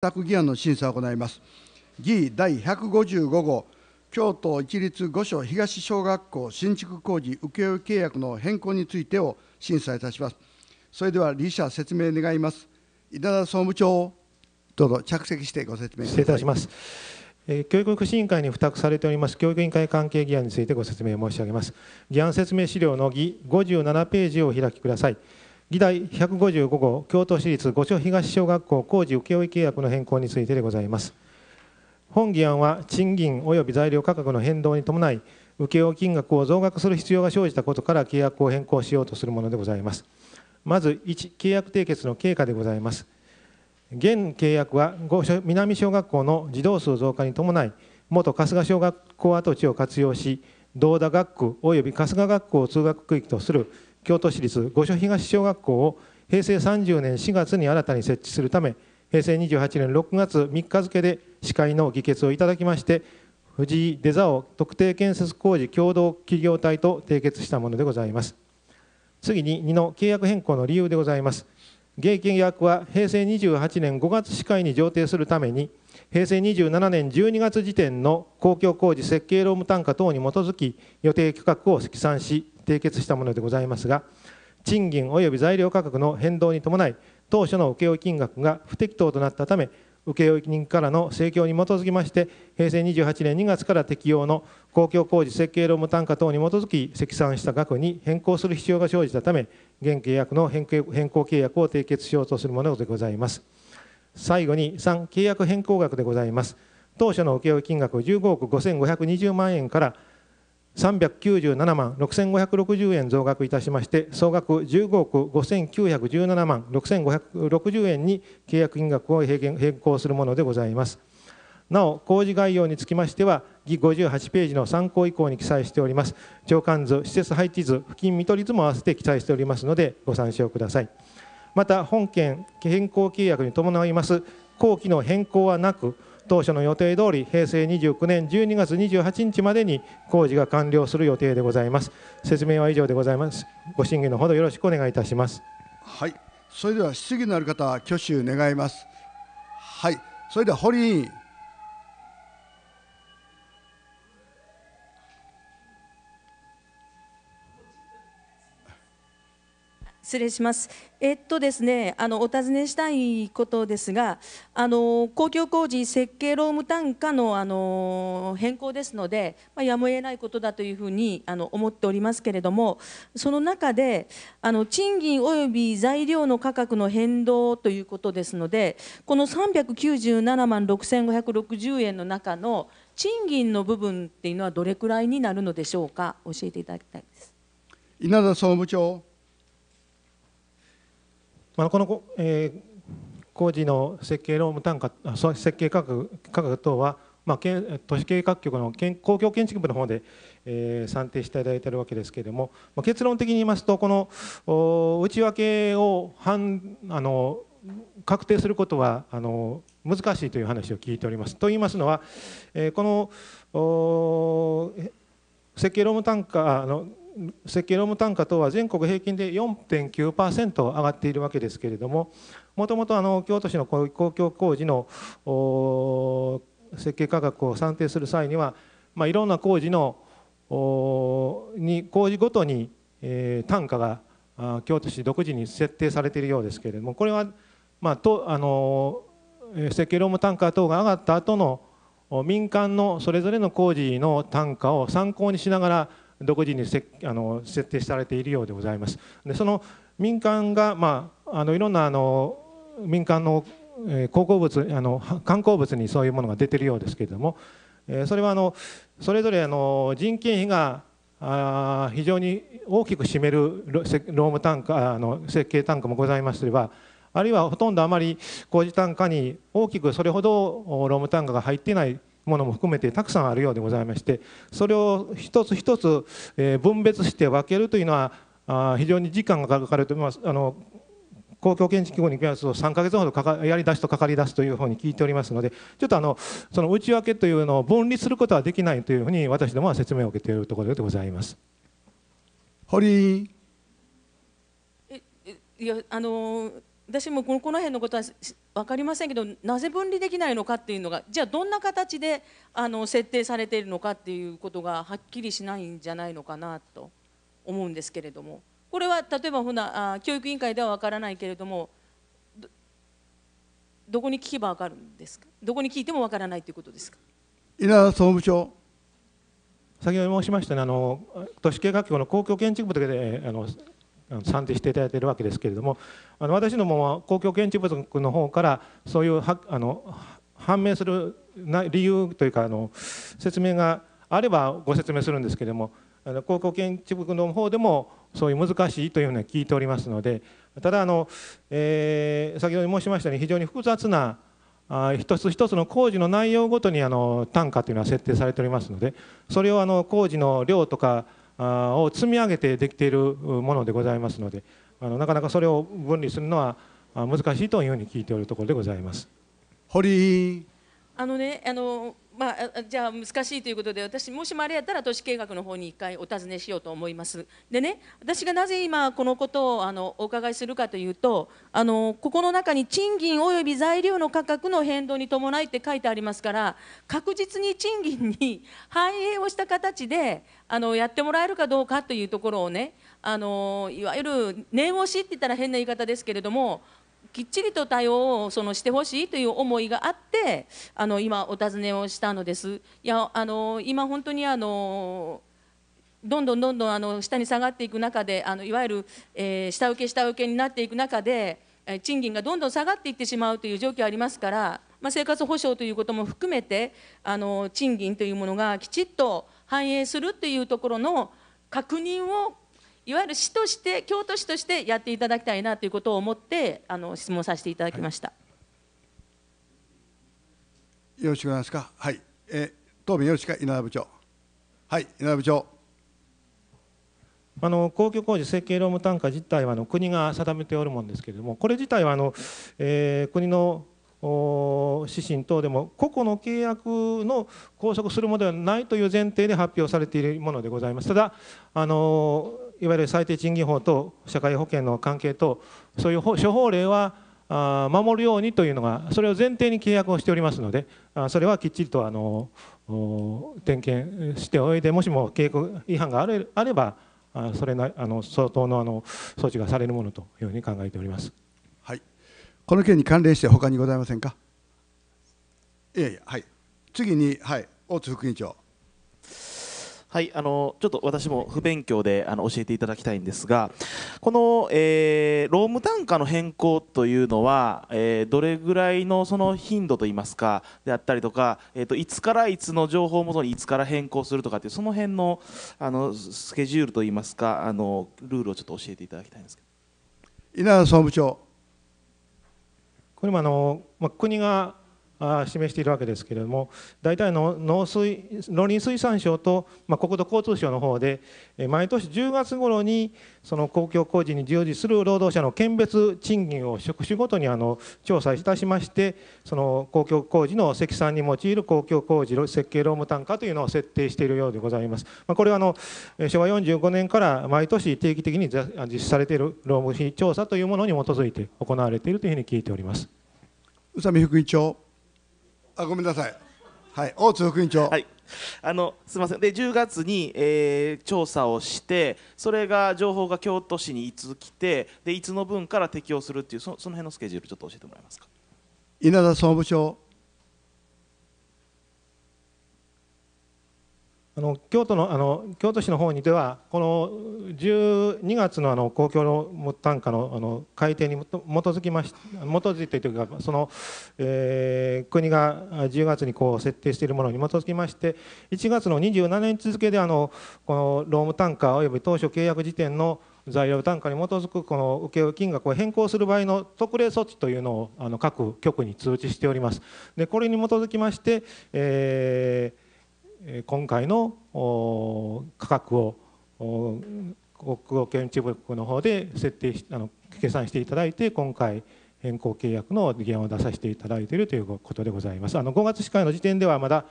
託議案の審査を行います議第155号京都一律御所東小学校新築工事請負契約の変更についてを審査いたしますそれでは理事者説明願います稲田総務長どうぞ着席してご説明失礼いたします教育福祉委員会に付託されております教育委員会関係議案についてご説明申し上げます議案説明資料の議57ページをお開きください議題155号、京都市立五所東小学校工事請負契約の変更についてでございます。本議案は賃金及び材料価格の変動に伴い、請負金額を増額する必要が生じたことから契約を変更しようとするものでございます。まず1、契約締結の経過でございます。現契約は南小学校の児童数増加に伴い、元春日小学校跡地を活用し、道田学区及び春日学校を通学区域とする京都市立五所東小学校を平成30年4月に新たに設置するため平成28年6月3日付で司会の議決をいただきまして藤井出沢特定建設工事共同企業体と締結したものでございます次に2の契約変更の理由でございます現契約は平成28年5月司会に上呈するために平成27年12月時点の公共工事設計労務単価等に基づき予定価格を積算し締結したものでございますが賃金及び材料価格の変動に伴い当初の請負金額が不適当となったため請負人からの請求に基づきまして平成28年2月から適用の公共工事設計労務単価等に基づき積算した額に変更する必要が生じたため現契約の変更契約を締結しようとするものでございます最後に3契約変更額でございます当初の請負金額15億5520万円から397万6560円増額いたしまして総額15億5917万6560円に契約金額を変更するものでございますなお工事概要につきましては議58ページの参考以降に記載しております長官図施設配置図付近見取り図も合わせて記載しておりますのでご参照くださいまた本件変更契約に伴います後期の変更はなく当初の予定通り平成29年12月28日までに工事が完了する予定でございます説明は以上でございますご審議のほどよろしくお願いいたしますはいそれでは質疑のある方は挙手願いますはいそれでは堀委員失礼します。えっとですね、あのお尋ねしたいことですが、あの公共工事設計労務単価のあの変更ですので、まあ、やむを得ないことだというふうにあの思っておりますけれども、その中であの賃金及び材料の価格の変動ということですので、この397万6560円の中の賃金の部分っていうのはどれくらいになるのでしょうか、教えていただきたいです。稲田総務長まあ、この、えー、工事の設計労務単価設計価格価格等は、まあ、都市計画局の公共建築部の方で、えー、算定していただいているわけですけれども、まあ、結論的に言いますとこの内訳を判あの確定することはあの難しいという話を聞いております。と言いますのは、えー、この設計労務単価の設計労務単価等は全国平均で4.9%上がっているわけですけれどももともと京都市の公共工事の設計価格を算定する際には、まあ、いろんな工事のに工事ごとに、単価が京都市独自に設定されているようですけれどもこれは、まあ、とあの設計労務単価等が上がった後の民間のそれぞれの工事の単価を参考にしながら独自にせあの設定されているようでございます。でその民間が、まあ、あのいろんなあの民間の、え鉱物あの観光物にそういうものが出ているようですけれども、えそれはあのそれぞれあの人件費があ非常に大きく占める労務単価あの設計単価もございますればあるいはほとんどあまり工事単価に大きくそれほど労務単価が入っていないものも含めてたくさんあるようでございましてそれを一つ一つ、え分別して分けるというのはあ非常に時間がかかると思いますあの公共建築法に関すと3か月ほどかかやり出しとかかりだすというふうに聞いておりますのでちょっとあのその内訳というのを分離することはできないというふうに私どもは説明を受けているところでございます。堀いやあの私もこの辺のことは分かりませんけどなぜ分離できないのかっていうのがじゃあどんな形であの設定されているのかっていうことがはっきりしないんじゃないのかなと思うんですけれどもこれは例えばほな教育委員会では分からないけれどもどこに聞けば分かるんですかどこに聞いても分からないということですか稲田総務省先ほど申しましたねあの都市計画局の公共建築部であの算定していただいているわけですけれどもあの私ども公共建築物の方からそういうはあの判明する理由というかあの説明があればご説明するんですけれどもあの公共建築物の方でもそういう難しいというふうに聞いておりますのでただあの、えー、先ほど申しましたように非常に複雑なあ一つ一つの工事の内容ごとにあの単価というのは設定されておりますのでそれをあの工事の量とかを積み上げてできているものでございますのであのなかなかそれを分離するのは難しいというふうに聞いておるところでございます。堀あのねあのまあ、じゃあ難しいということで私もしもあれやったら都市計画の方に一回お尋ねしようと思います。でね私がなぜ今このことをあのお伺いするかというとあのここの中に賃金及び材料の価格の変動に伴いって書いてありますから確実に賃金に反映をした形であのやってもらえるかどうかというところをねあのいわゆる念押しって言ったら変な言い方ですけれどもきっちりと対応をそのしてほしいという思いがあってあの今お尋ねをしたのです。いやあの今本当にあのどんどんどんどんあの下に下がっていく中であのいわゆる、えー、下請け下請けになっていく中で、えー、賃金がどんどん下がっていってしまうという状況ありますから、まあ、生活保障ということも含めてあの賃金というものがきちっと反映するというところの確認をいわゆる市として京都市としてやっていただきたいなということを思ってあの質問させていただきました、はい、よろしくお願いしますかはい、えー、答弁よろしく稲田部長はい稲田部長あの公共工事設計労務単価自体はあの国が定めておるものですけれどもこれ自体はあの、えー、国の指針等でも個々の契約の拘束するものではないという前提で発表されているものでございます。ただあのいわゆる最低賃金法と社会保険の関係とそういう処方令は守るようにというのがそれを前提に契約をしておりますのでそれはきっちりとあの点検しておいてもしも契約違反があれあればそれなあの相当のあの措置がされるものというふうに考えております。はい。この件に関連して他にございませんか。いやいやはい。次にはい大津副委員長。はい、あのちょっと私も不勉強であの教えていただきたいんですが、この、えー、労務単価の変更というのは、えー、どれぐらいのその頻度といいますかであったりとか、えっ、ー、といつからいつの情報をもとにいつから変更するとかっていうその辺のあのスケジュールといいますかあのルールをちょっと教えていただきたいんですけど。稲田総務長。これもあのまあ国が示しているわけですけれども大体の農水農林水産省と、まあ、国土交通省の方で毎年10月頃にその公共工事に従事する労働者の県別賃金を職種ごとにあの調査いたしましてその公共工事の積算に用いる公共工事設計労務単価というのを設定しているようでございます。まあ、これはあの昭和45年から毎年定期的に実施されている労務費調査というものに基づいて行われているというふうに聞いております。宇佐美副委員長あごめんなさい、はい、大津副委員長、はい、あのすみませんで10月に、えー、調査をしてそれが情報が京都市にいつ来てでいつの分から適用するっていうそその辺のスケジュールちょっと教えてもらえますか稲田総務省あの京都のあの京都市の方にではこの12月のあの公共の単価のあの改定に基づきまし基づいてというかその、えー、国が10月にこう設定しているものに基づきまして1月の27日付であのこの労務単価及び当初契約時点の材料単価に基づくこの請負金額を変更する場合の特例措置というのをあの各局に通知しております。でこれに基づきまして、えー今回の価格を国語建築部の方で設定あの計算していただいて今回変更契約の議案を出させていただいているということでございます。あの5月司会の時点ではまだ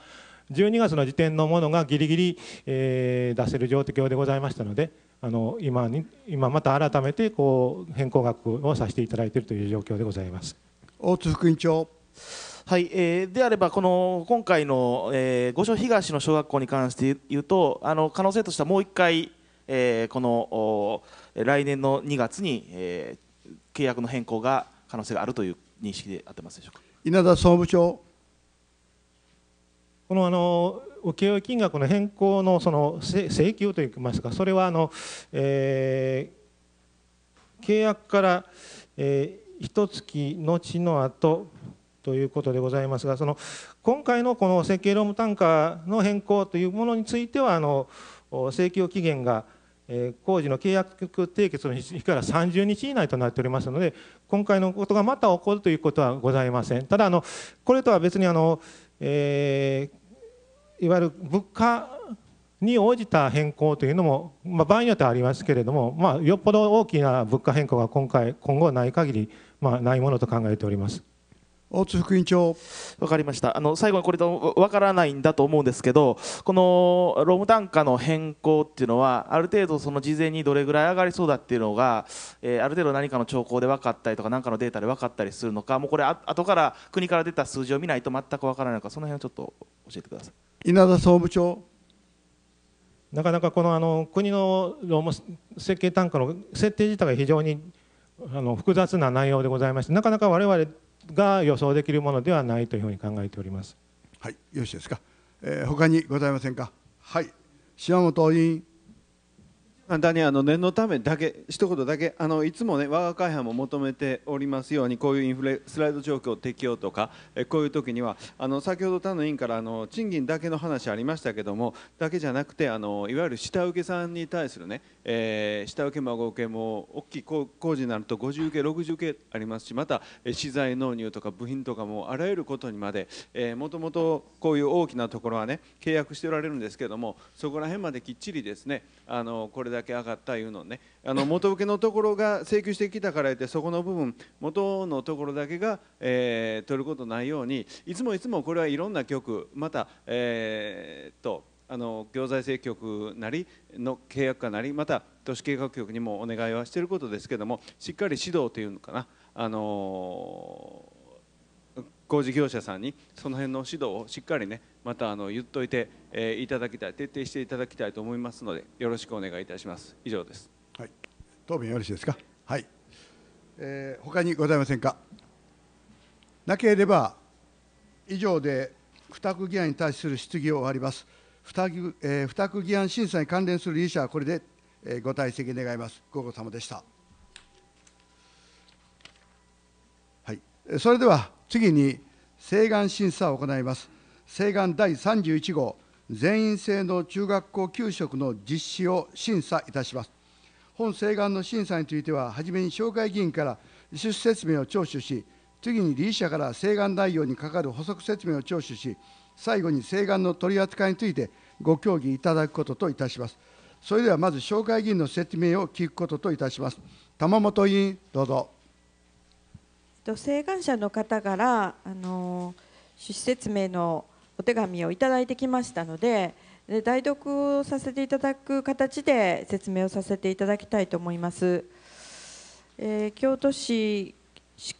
12月の時点のものがぎりぎり、え出せる状況でございましたのであの今に今また改めてこう変更額をさせていただいているという状況でございます大津副委員長はい、えー、であればこの今回の、えー、五所東の小学校に関して言うとあの可能性としてはもう1回、えー、この来年の2月に、えー、契約の変更が可能性があるという認識であってますでしょうか稲田総務長このあの請負金額の変更のその請求といいますかそれはあの、えー、契約から、えー、1月後の後ということでございますがその今回のこの設計労務単価の変更というものについてはあの請求期限が工事の契約締結の日から30日以内となっておりますので今回のことがまた起こるということはございませんただあのこれとは別にあの、えー、いわゆる物価に応じた変更というのも、まあ、場合によってはありますけれども、まあ、よっぽど大きな物価変更が今回今後はない限り、まあ、ないものと考えております。大津副院長わかりましたあの最後にこれわからないんだと思うんですけどこのロム単価の変更っていうのはある程度その事前にどれぐらい上がりそうだっていうのが、えー、ある程度何かの兆候で分かったりとか何かのデータで分かったりするのかもうこれあ後から国から出た数字を見ないと全く分からないのかその辺をちょっと教えてください稲田総務長なかなかこのあの国のロム設計単価の設定自体が非常にあの複雑な内容でございましてなかなか我々が予想できるものではないというふうに考えております。はい、よろしいですか。えー、他にございませんか。はい、島本委員。簡単にあの念のためだけ一言だけあのいつもね我が会派も求めておりますようにこういうインフレスライド状況適用とかえこういう時にはあの先ほど他の委員からあの賃金だけの話ありましたけどもだけじゃなくてあのいわゆる下請けさんに対するねえー、下請けも合計も大きい工事になると50受け60受けありますしまた資材納入とか部品とかもあらゆることにまでもともとこういう大きなところはね契約しておられるんですけどもそこら辺まできっちりですねあのこれだけ上がったいうのねあの元請けのところが請求してきたから言ってそこの部分元のところだけが、えー、取ることないようにいつもいつもこれはいろんな局またえー、っとあの行財政局なりの契約課なりまた都市計画局にもお願いはしていることですけどもしっかり指導というのかなあの工事業者さんにその辺の指導をしっかりねまたあの言っといて、えー、いただきたい徹底していただきたいと思いますのでよろしくお願いいたします以上ですはい答弁よろしいですかはい、えー、他にございませんかなければ以上で付託議案に対する質疑を終わります二託議案審査に関連する理事者はこれでご退席願います。ご苦労様でした。はい、それでは次に、請願審査を行います。請願第31号、全員制の中学校給食の実施を審査いたします。本請願の審査については、初めに紹介議員から趣旨説明を聴取し、次に理事者から請願内容に係る補足説明を聴取し、最後に請願の取り扱いについてご協議いただくことといたします。それではまず紹介議員の説明を聞くことといたします。玉本委員、どうぞ。請願者の方からあの趣旨説明のお手紙をいただいてきましたので、で代読をさせていただく形で説明をさせていただきたいと思います。えー、京都市、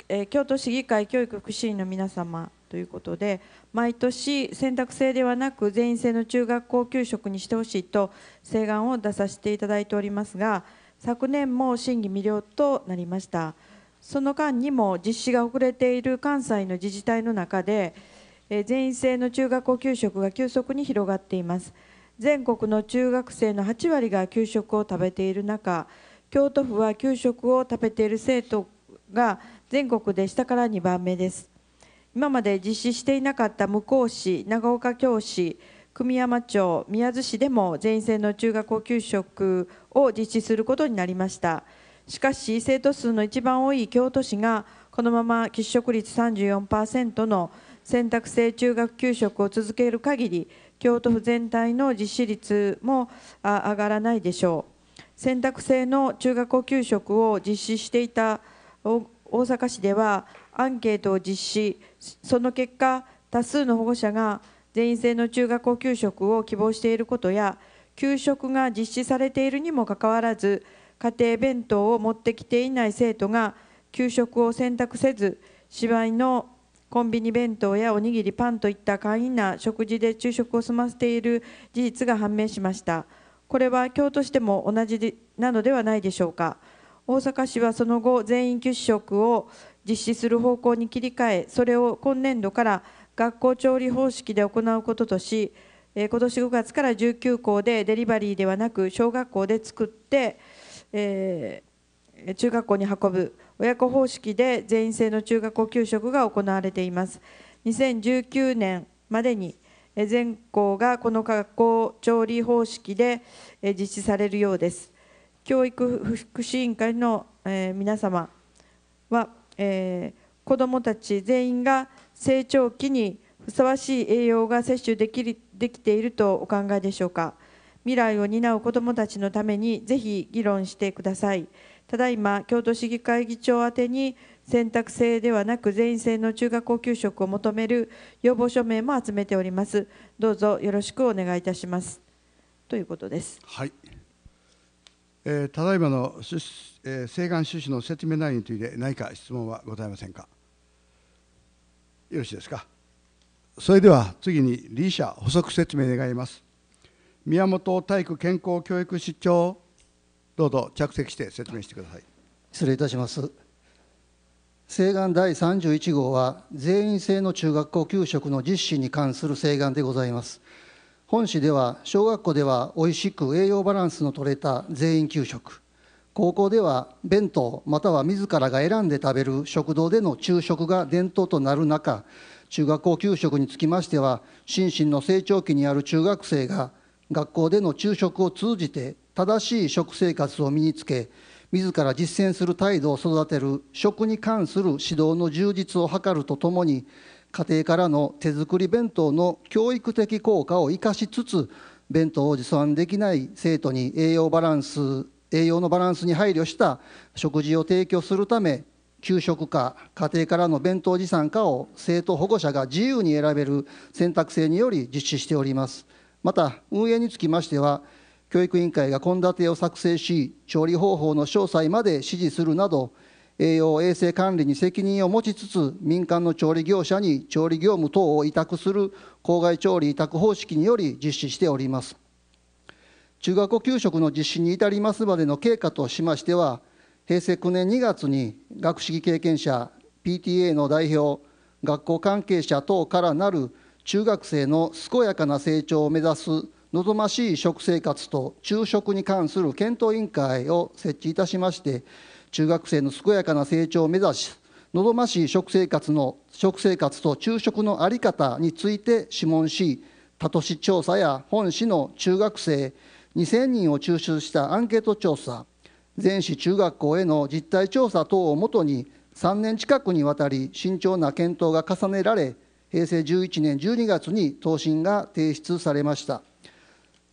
えー、京都市議会教育福祉委員の皆様ということで、毎年選択制ではなく全員制の中学校給食にしてほしいと請願を出させていただいておりますが昨年も審議未了となりましたその間にも実施が遅れている関西の自治体の中で全員制の中学校給食が急速に広がっています全国の中学生の8割が給食を食べている中京都府は給食を食べている生徒が全国で下から2番目です今まで実施していなかった向こう市、長岡京市、久美山町、宮津市でも全員制の中学校給食を実施することになりました。しかし、生徒数の一番多い京都市が、このまま喫食率34%の選択制中学給食を続ける限り、京都府全体の実施率も上がらないでしょう。選択制の中学校給食を実施していた大阪市では、アンケートを実施その結果多数の保護者が全員制の中学校給食を希望していることや給食が実施されているにもかかわらず家庭弁当を持ってきていない生徒が給食を選択せず芝居のコンビニ弁当やおにぎりパンといった簡易な食事で昼食を済ませている事実が判明しましたこれは日としても同じなのではないでしょうか大阪市はその後全員給食を実施する方向に切り替え、それを今年度から学校調理方式で行うこととし、今年5月から19校でデリバリーではなく小学校で作って、えー、中学校に運ぶ親子方式で全員制の中学校給食が行われています2019年までに全校がこの学校調理方式で実施されるようです教育福祉委員会の皆様はえー、子どもたち全員が成長期にふさわしい栄養が摂取できるできているとお考えでしょうか未来を担う子どもたちのためにぜひ議論してくださいただいま京都市議会議長宛てに選択制ではなく全員制の中学校給食を求める要望署名も集めておりますどうぞよろしくお願いいたしますということですはいえー、ただいまの、えー、請願趣旨の説明内容について何か質問はございませんかよろしいですかそれでは次に理事者補足説明願います宮本体育健康教育室長どうぞ着席して説明してください失礼いたします請願第31号は全員制の中学校給食の実施に関する請願でございます本市では小学校ではおいしく栄養バランスのとれた全員給食高校では弁当または自らが選んで食べる食堂での昼食が伝統となる中中学校給食につきましては心身の成長期にある中学生が学校での昼食を通じて正しい食生活を身につけ自ら実践する態度を育てる食に関する指導の充実を図るとともに家庭からの手作り弁当の教育的効果を生かしつつ弁当を持参できない生徒に栄養バランス栄養のバランスに配慮した食事を提供するため給食か家庭からの弁当持参かを生徒保護者が自由に選べる選択制により実施しておりますまた運営につきましては教育委員会が献立を作成し調理方法の詳細まで指示するなど栄養衛生管理に責任を持ちつつ民間の調理業者に調理業務等を委託する郊外調理委託方式により実施しております中学校給食の実施に至りますまでの経過としましては平成9年2月に学識経験者 PTA の代表学校関係者等からなる中学生の健やかな成長を目指す望ましい食生活と昼食に関する検討委員会を設置いたしまして中学生の健やかな成長を目指し望ましい食生活の食生活と昼食の在り方について諮問し他都市調査や本市の中学生2000人を抽出したアンケート調査全市中学校への実態調査等をもとに3年近くにわたり慎重な検討が重ねられ平成11年12月に答申が提出されました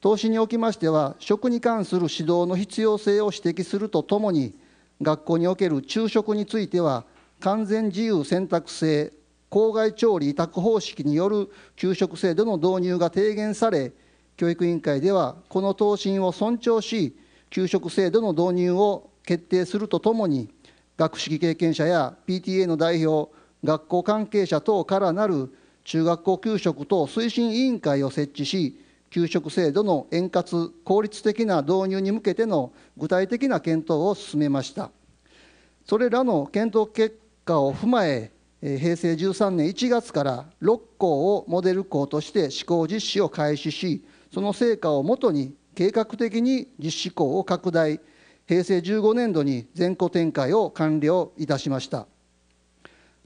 答申におきましては食に関する指導の必要性を指摘するとともに学校における昼食については完全自由選択制校外調理委託方式による給食制度の導入が提言され教育委員会ではこの答申を尊重し給食制度の導入を決定するとともに学識経験者や PTA の代表学校関係者等からなる中学校給食等推進委員会を設置し給食制度の円滑効率的な導入に向けての具体的な検討を進めましたそれらの検討結果を踏まえ平成13年1月から6校をモデル校として施行実施を開始しその成果をもとに計画的に実施校を拡大平成15年度に全校展開を完了いたしました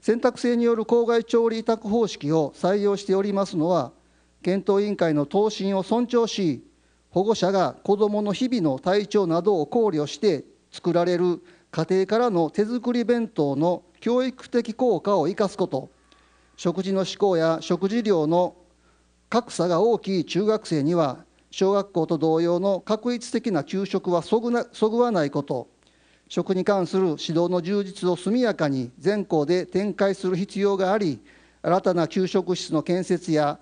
選択制による校外調理委託方式を採用しておりますのは検討委員会の答申を尊重し保護者が子どもの日々の体調などを考慮して作られる家庭からの手作り弁当の教育的効果を生かすこと食事の志向や食事量の格差が大きい中学生には小学校と同様の確一的な給食はそぐなそぐわないこと食に関する指導の充実を速やかに全校で展開する必要があり新たな給食室の建設や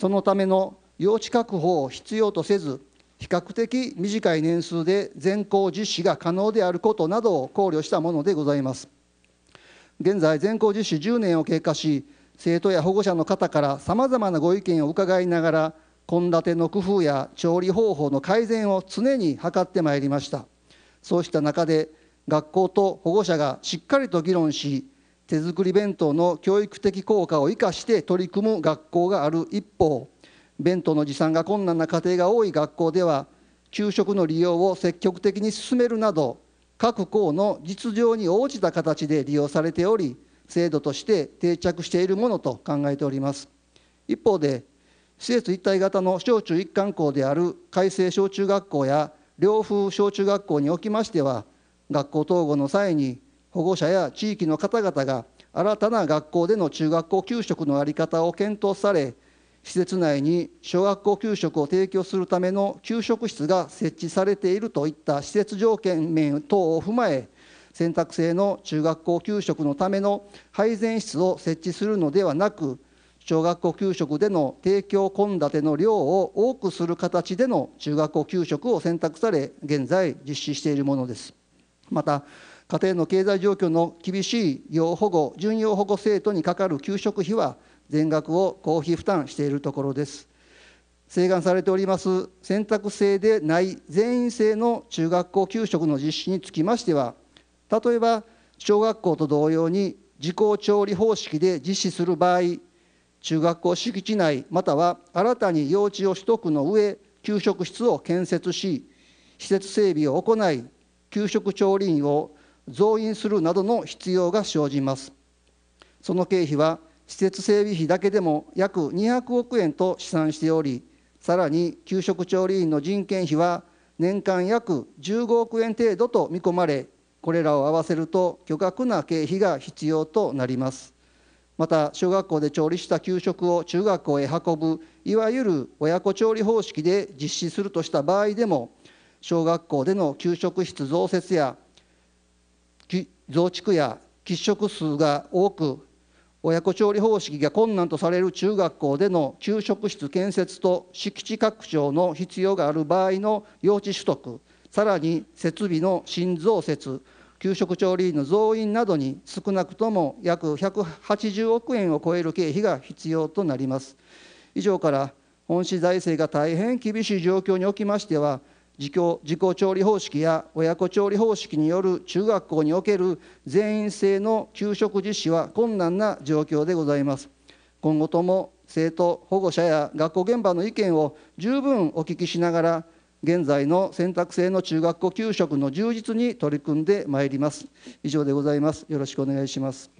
そのための用地確保を必要とせず比較的短い年数で全校実施が可能であることなどを考慮したものでございます現在全校実施10年を経過し生徒や保護者の方からさまざまなご意見を伺いながら献立の工夫や調理方法の改善を常に図ってまいりましたそうした中で学校と保護者がしっかりと議論し手作り弁当の教育的効果を生かして取り組む学校がある一方弁当の持参が困難な家庭が多い学校では給食の利用を積極的に進めるなど各校の実情に応じた形で利用されており制度として定着しているものと考えております一方で施設一体型の小中一貫校である改正小中学校や両風小中学校におきましては学校統合の際に保護者や地域の方々が新たな学校での中学校給食の在り方を検討され施設内に小学校給食を提供するための給食室が設置されているといった施設条件面等を踏まえ選択制の中学校給食のための配膳室を設置するのではなく小学校給食での提供献立の量を多くする形での中学校給食を選択され現在実施しているものです。また家庭の経済状況の厳しい要保護、準要保護生徒にかかる給食費は全額を公費負担しているところです。請願されております選択制でない全員制の中学校給食の実施につきましては、例えば小学校と同様に自己調理方式で実施する場合、中学校敷地内または新たに用地を取得の上、給食室を建設し、施設整備を行い、給食調理員を増員するなどの必要が生じますその経費は施設整備費だけでも約200億円と試算しておりさらに給食調理員の人件費は年間約15億円程度と見込まれこれらを合わせると巨額な経費が必要となりますまた小学校で調理した給食を中学校へ運ぶいわゆる親子調理方式で実施するとした場合でも小学校での給食室増設や増築や喫食数が多く親子調理方式が困難とされる中学校での給食室建設と敷地拡張の必要がある場合の用地取得さらに設備の新増設給食調理員の増員などに少なくとも約180億円を超える経費が必要となります以上から本市財政が大変厳しい状況におきましては自己自己調理方式や親子調理方式による中学校における全員制の給食実施は困難な状況でございます。今後とも生徒保護者や学校現場の意見を十分お聞きしながら現在の選択制の中学校給食の充実に取り組んでまいります以上でございますよろしくお願いします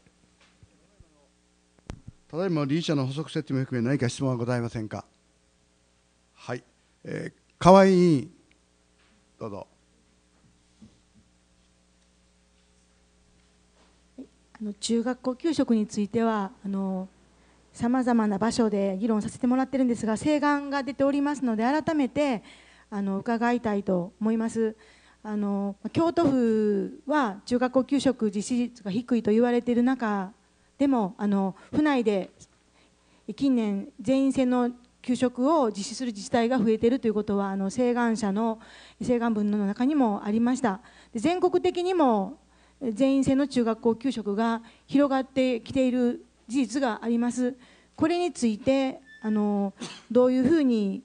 ただいま理事者の補足説明含め何か質問はございませんかはい、えー、河合委員どうぞ。あの中学校給食についてはあのさまざまな場所で議論させてもらってるんですが請願が出ておりますので改めてあの伺いたいと思います。あの京都府は中学校給食実施率が低いと言われている中でもあの府内で近年全員制の給食を実施する自治体が増えているということはあの請願者の請願文の中にもありましたで全国的にも全員制の中学校給食が広がってきている事実がありますこれについてあのどういうふうに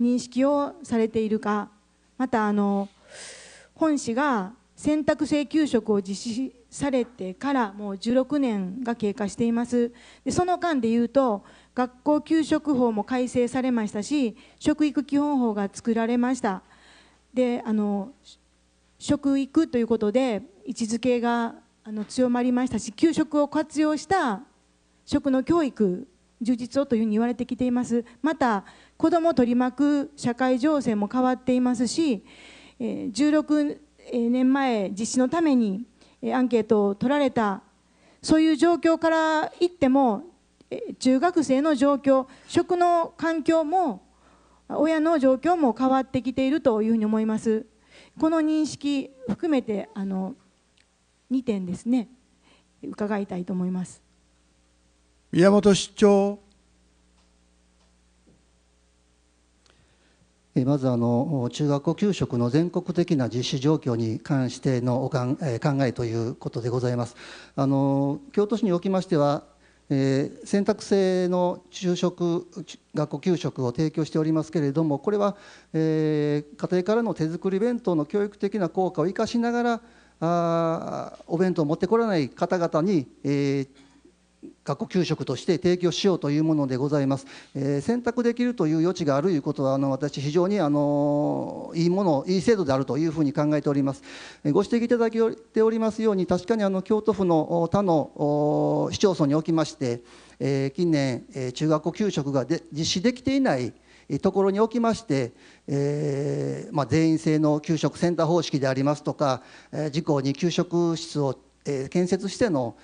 認識をされているかまたあの本市が選択制給食を実施されてからもう16年が経過していますでその間で言うと学校給食法も改正されましたし食育基本法が作られましたであの食育ということで位置づけがあの強まりましたし給食を活用した食の教育充実をというふうに言われてきていますまた子どもを取り巻く社会情勢も変わっていますし16年前実施のためにアンケートを取られたそういう状況から言っても中学生の状況食の環境も親の状況も変わってきているというふうに思いますこの認識含めてあの2点ですね伺いたいと思います宮本市長まずあの中学校給食の全国的な実施状況に関してのお考えということでございますあの京都市におきましてはえ選択制の昼食学校給食を提供しておりますけれどもこれは、え家庭からの手作り弁当の教育的な効果を生かしながらあお弁当を持ってこられない方々に、え学校給食として提供しようというものでございます、えー、選択できるという余地があるということはあの私非常にあのいいものいい制度であるというふうに考えております、ご指摘いただいておりますように確かにあの京都府の他の市町村におきまして、えー、近年、え中学校給食がで実施できていないところにおきまして、えーまあ、全員制の給食センター方式でありますとか、えー、自に給食室をえー、建設しての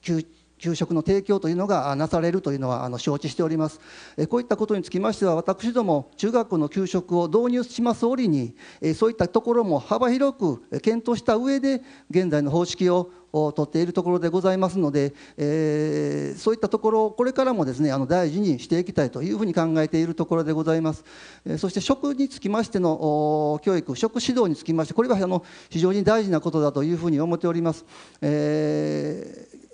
給給食の提供というのがなされるというのはあの承知しております。こういったことにつきましては、私ども中学校の給食を導入します折に、そういったところも幅広く検討した上で現在の方式をを取っているところでございますので、えー、そういったところをこれからもですねあの大事にしていきたいというふうに考えているところでございます、えー、そして食につきましての教育食指導につきましてこれはあの非常に大事なことだというふうに思っております、えー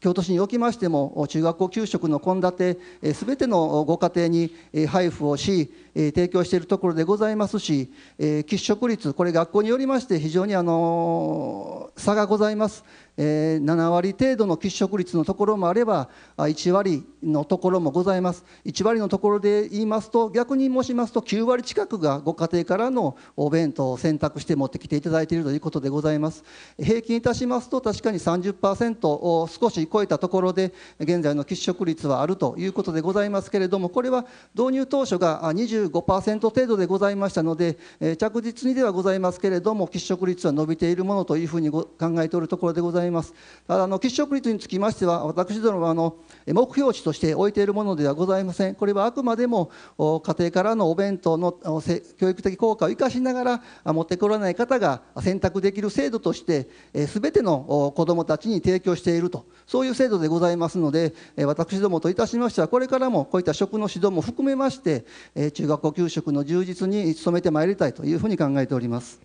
京都市におきましても中学校給食の献立すべてのご家庭に配布をしえ提供しているところでございますし、え喫食率、これ学校によりまして非常に、あの差がございます、え7割程度の喫食率のところもあればあ1割のところもございます1割のところで言いますと逆に申しますと9割近くがご家庭からのお弁当を選択して持ってきていただいているということでございます平均いたしますと確かに30%を少し超えたところで現在の喫食率はあるということでございますけれどもこれは導入当初が25 25%程度でございましたので、えー、着実にではございますけれども、喫食率は伸びているものというふうに考えておるところでございます。ただ、あの喫食率につきましては、私どもはあの目標値として置いているものではございません。これはあくまでも家庭からのお弁当の教育的効果を生かしながら、持ってこらない方が選択できる制度として、すべての子どもたちに提供していると、そういう制度でございますので、私どもといたしましては、これからもこういった食の指導も含めまして、中学校給食の充実に努めてまいりたいというふうに考えております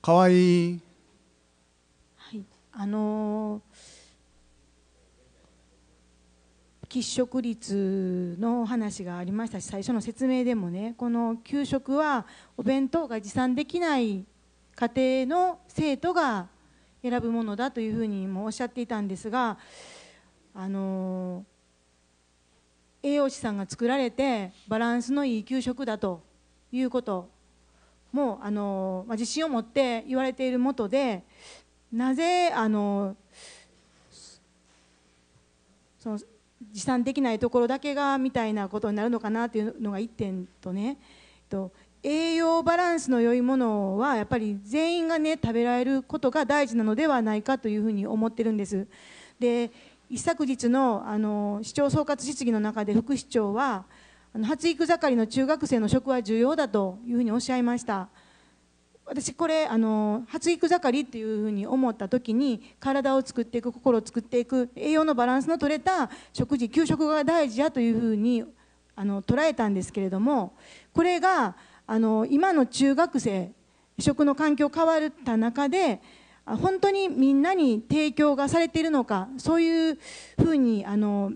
かわいい、はい、あの喫食率の話がありましたし最初の説明でもねこの給食はお弁当が持参できない家庭の生徒が選ぶものだというふうにもおっしゃっていたんですがあのー栄養士さんが作られてバランスのいい給食だということもあの、まあ、自信を持って言われているもとでなぜあのその持参できないところだけがみたいなことになるのかなというのが1点とね、と、栄養バランスの良いものはやっぱり全員がね食べられることが大事なのではないかというふうに思ってるんです。で一昨日のあの市長総括質疑の中で副市長はあの発育盛りの中学生の職は重要だというふうにおっしゃいました私これあの発育盛りっていうふうに思った時に体を作っていく心を作っていく栄養のバランスの取れた食事給食が大事やというふうにあの捉えたんですけれどもこれがあの今の中学生食の環境変わった中で本当にみんなに提供がされているのかそういうふうにあの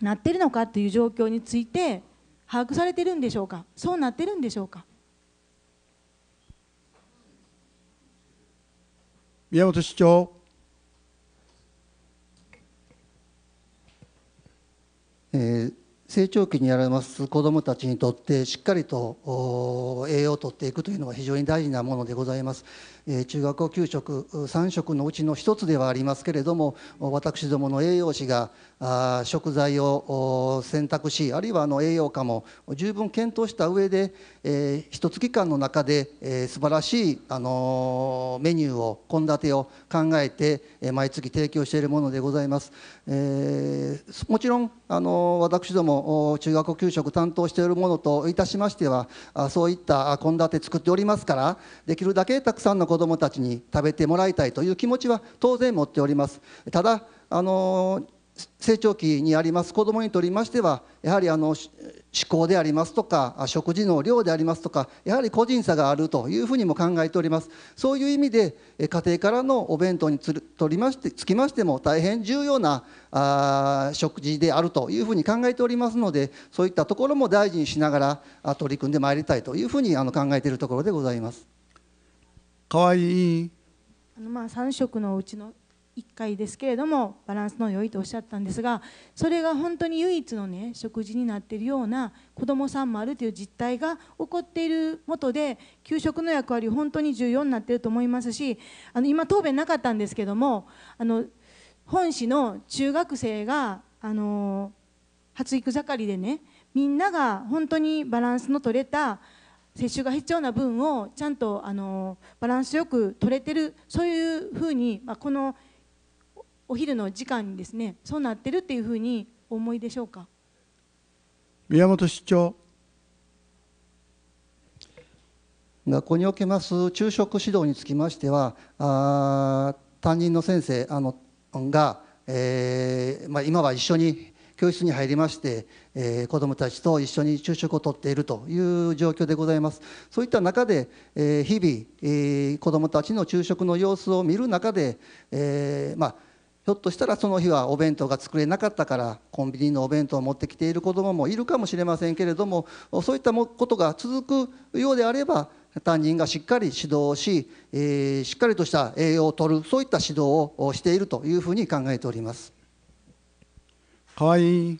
なっているのかという状況について把握されているんでしょうかそうなっているんでしょうか宮本市長。えー、成長期にられます子どもたちにとってしっかりと栄養をとっていくというのは非常に大事なものでございます。中学校給食3食のうちの1つではありますけれども私どもの栄養士が食材を選択しあるいはあの栄養価も十分検討した上で一月間の中で素晴らしいあのメニューを献立を考えて毎月提供しているものでございます。えもちろんあの私ども中学校給食担当しているものといたしましてはそういった献立作っておりますからできるだけたくさんの子どもたちに食べてもらいたいという気持ちは当然持っております。ただあの成長期にあります子どもにとりましてはやはりあの思考でありますとか食事の量でありますとかやはり個人差があるというふうにも考えておりますそういう意味で家庭からのお弁当につりましてつきましても大変重要なあ食事であるというふうに考えておりますのでそういったところも大事にしながら取り組んでまいりたいというふうにあの考えているところでございます。かわいいあのまあ3食のうちの1回ですけれどもバランスの良いとおっしゃったんですがそれが本当に唯一のね食事になっているような子どもさんもあるという実態が起こっているもとで給食の役割本当に重要になっていると思いますしあの今答弁なかったんですけどもあの本市の中学生があの発育盛りでねみんなが本当にバランスの取れた接種が必要な分をちゃんとあのバランスよく取れてるそういうふうに、まあ、このお昼の時間にですねそうなってるっていうふうにお思いでしょうか宮本市長学校におけます昼食指導につきましてはあ担任の先生あのが、えーまあ、今は一緒に教室に入りまして、えー、子どもたちと一緒に昼食をとっているという状況でございますそういった中で、えー、日々、えー、子どもたちの昼食の様子を見る中で、えー、まあひょっとしたらその日はお弁当が作れなかったからコンビニのお弁当を持ってきている子どももいるかもしれませんけれどもそういったことが続くようであれば担任がしっかり指導をし、えー、しっかりとした栄養をとるそういった指導をしているというふうに考えております。かわいい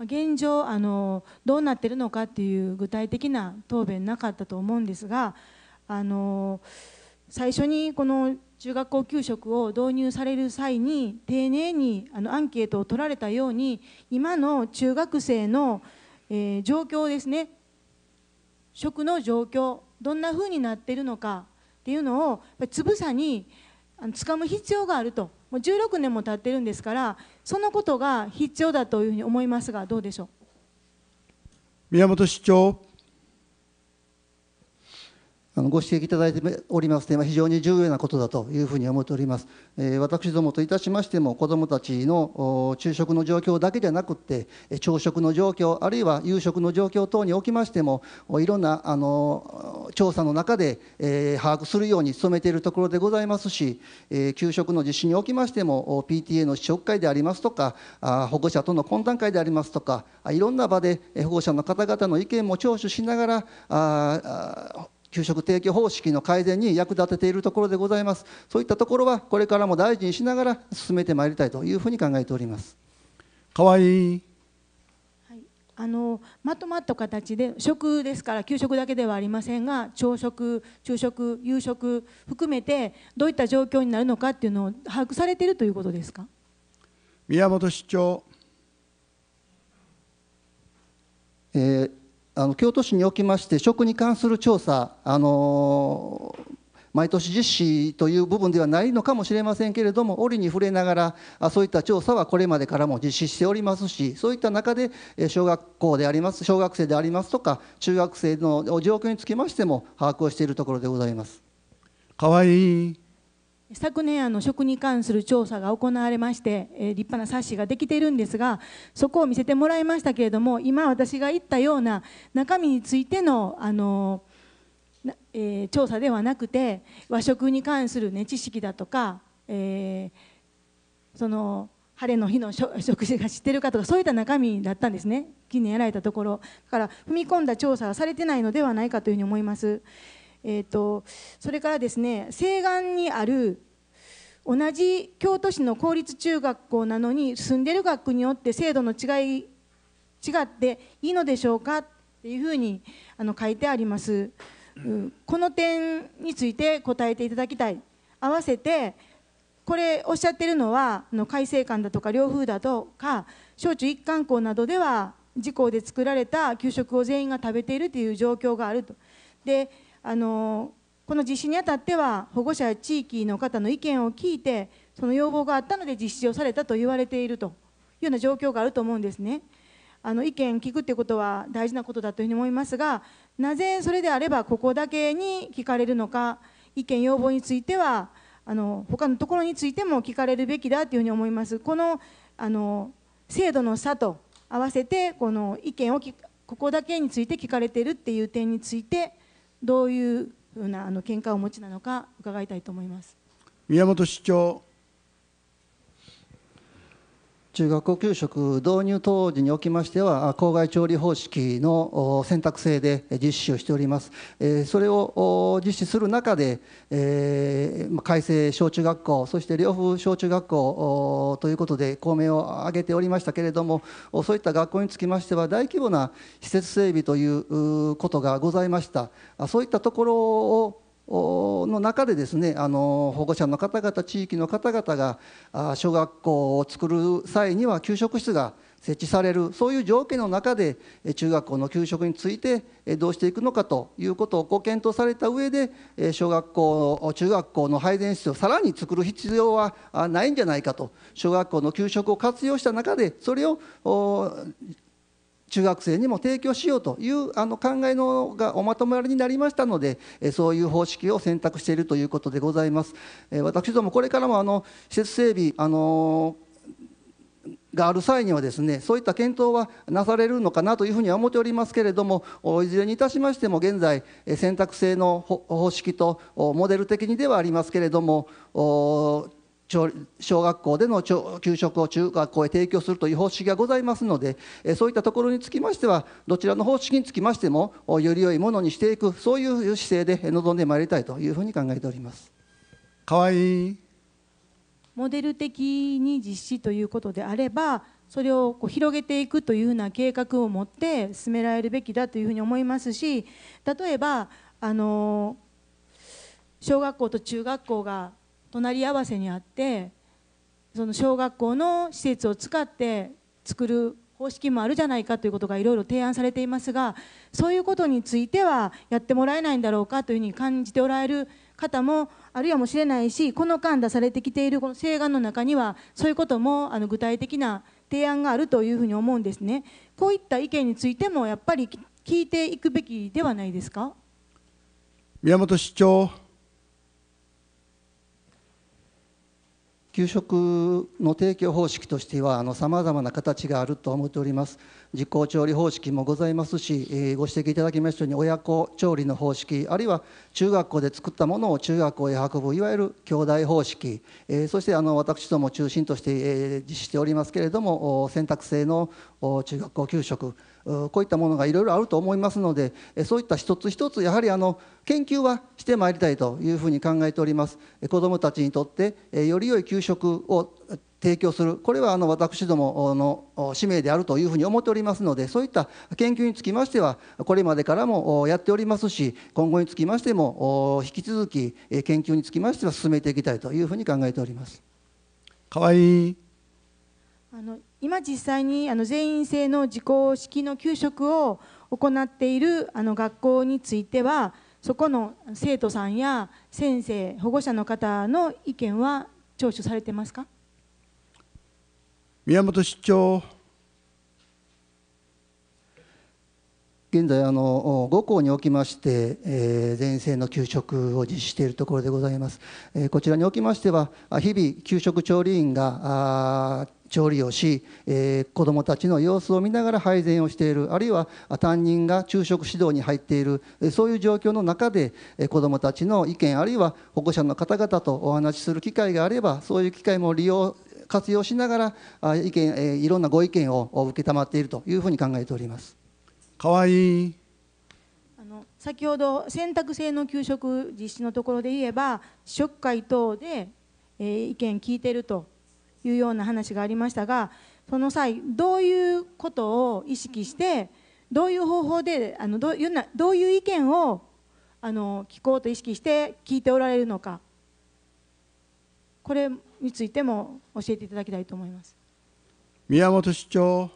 現状あのどうなっているのかっていう具体的な答弁なかったと思うんですがあの最初にこの中学校給食を導入される際に丁寧にあのアンケートを取られたように今の中学生の、えー、状況ですね食の状況どんなふうになっているのかっていうのをつぶさにつかむ必要があるともう16年も経ってるんですからそのことが必要だというふうに思いますが、どうでしょう。宮本市長。ご指摘いただいておりますテーマ、非常に重要なことだというふうに思っております。私どもといたしましても、子どもたちの昼食の状況だけじゃなくて、朝食の状況、あるいは夕食の状況等におきましても、いろんなあの調査の中で、え把握するように努めているところでございますし、え給食の実施におきましても、PTA の試食会でありますとか、あ保護者との懇談会でありますとか、いろんな場で保護者の方々の意見も聴取しながら、あ給食提供方式の改善に役立てているところでございます。そういったところはこれからも大事にしながら進めてまいりたいというふうに考えております。河合、い、あのまとまった形で食ですから給食だけではありませんが朝食昼食夕食含めてどういった状況になるのかっていうのを把握されているということですか宮本市長、えーあの京都市におきまして食に関する調査、あの毎年実施という部分ではないのかもしれませんけれども折に触れながらそういった調査はこれまでからも実施しておりますしそういった中で小学校であります小学生でありますとか中学生の状況につきましても把握をしているところでございます。かわいい昨年あの食に関する調査が行われまして、えー、立派な冊子ができているんですがそこを見せてもらいましたけれども今私が言ったような中身についてのあの、えー、調査ではなくて和食に関する、ね、知識だとか、えー、その晴れの日の食事が知ってるかとかそういった中身だったんですね近年やられたところだから踏み込んだ調査はされてないのではないかというふうに思います。えーと、それからですね西岸にある同じ京都市の公立中学校なのに住んでる学区によって制度の違い違っていいのでしょうかっていうふうにあの書いてあります、うん、この点について答えていただきたい合わせてこれおっしゃってるのはの改正館だとか両風だとか小中一貫校などでは自校で作られた給食を全員が食べているという状況があるとであのこの実施にあたっては保護者や地域の方の意見を聞いてその要望があったので実施をされたと言われているというような状況があると思うんですね。あの意見聞くってことは大事なことだというふうに思いますがなぜそれであればここだけに聞かれるのか意見要望についてはあの他のところについても聞かれるべきだというふうに思います。このあの制度の差と合わせてこの意見をここだけについて聞かれているっていう点についてどういうふうなあの見解をお持ちなのか伺いたいと思います宮本市長中学校給食導入当時におきましては校外調理方式の選択制で実施をしておりますそれを実施する中で改正小中学校そして両府小中学校ということで公明を挙げておりましたけれどもそういった学校につきましては大規模な施設整備ということがございましたそういったところをの中でですねあの保護者の方々地域の方々が小学校を作る際には給食室が設置されるそういう条件の中で中学校の給食についてどうしていくのかということをご検討された上で小学校中学校の配電室をさらに作る必要はないんじゃないかと小学校の給食を活用した中でそれを中学生にも提供しようというあの考えのがおまとまりになりましたので、えそういう方式を選択しているということでございます。え私どもこれからもあの施設整備、あのがある際にはですねそういった検討はなされるのかなというふうには思っておりますけれどもいずれにいたしましても現在選択制の方式とモデル的にではありますけれども小学校での給食を中学校へ提供するという方式がございますので、そういったところにつきましては、どちらの方式につきましても、より良いものにしていく、そういう姿勢で臨んでまいりたいというふうに考えております。河いモデル的に実施ということであれば、それをこう広げていくというような計画を持って進められるべきだというふうに思いますし、例えば、あの小学校と中学校が隣り合わせにあってその小学校の施設を使って作る方式もあるじゃないかということがいろいろ提案されていますがそういうことについてはやってもらえないんだろうかというふうに感じておられる方もあるやもしれないしこの間出されてきているこの請願の中にはそういうこともあの具体的な提案があるというふうに思うんですね。こういった意見についてもやっぱり聞いていくべきではないですか。宮本市長。給食の提供方式としてはさまざまな形があると思っております実行調理方式もございますし、えー、ご指摘いただきましたように親子調理の方式あるいは中学校で作ったものを中学校へ運ぶいわゆる兄弟方式、えー、そしてあの私ども中心として、えー、実施しておりますけれども選択制の中学校給食こういったものがいろいろあると思いますのでそういった一つ一つやはりあの研究はしてまいりたいというふうに考えております子どもたちにとってより良い給食を提供するこれはあの私どもの使命であるというふうに思っておりますのでそういった研究につきましてはこれまでからもやっておりますし今後につきましても引き続き研究につきましては進めていきたいというふうに考えております。河合あの今実際にあの全員制の自己式の給食を行っているあの学校についてはそこの生徒さんや先生保護者の方の意見は聴取されてますか宮本市長現在あの5校におきまして、えー、全員制の給食を実施しているところでございます、えー、こちらにおきましては日々給食調理員があ調理をし、えー、子どもたちの様子を見ながら配膳をしているあるいは担任が昼食指導に入っているそういう状況の中で、えー、子どもたちの意見あるいは保護者の方々とお話しする機会があればそういう機会も利用活用しながら意見、えー、いろんなご意見を受けたまっているというふうに考えております。かわいい先ほど選択制の給食実施のところで言えば試食会等で、えー、意見聞いてるというような話がありましたがその際どういうことを意識してどういう方法であのどういうなどういう意見をあの聞こうと意識して聞いておられるのかこれについても教えていただきたいと思います宮本市長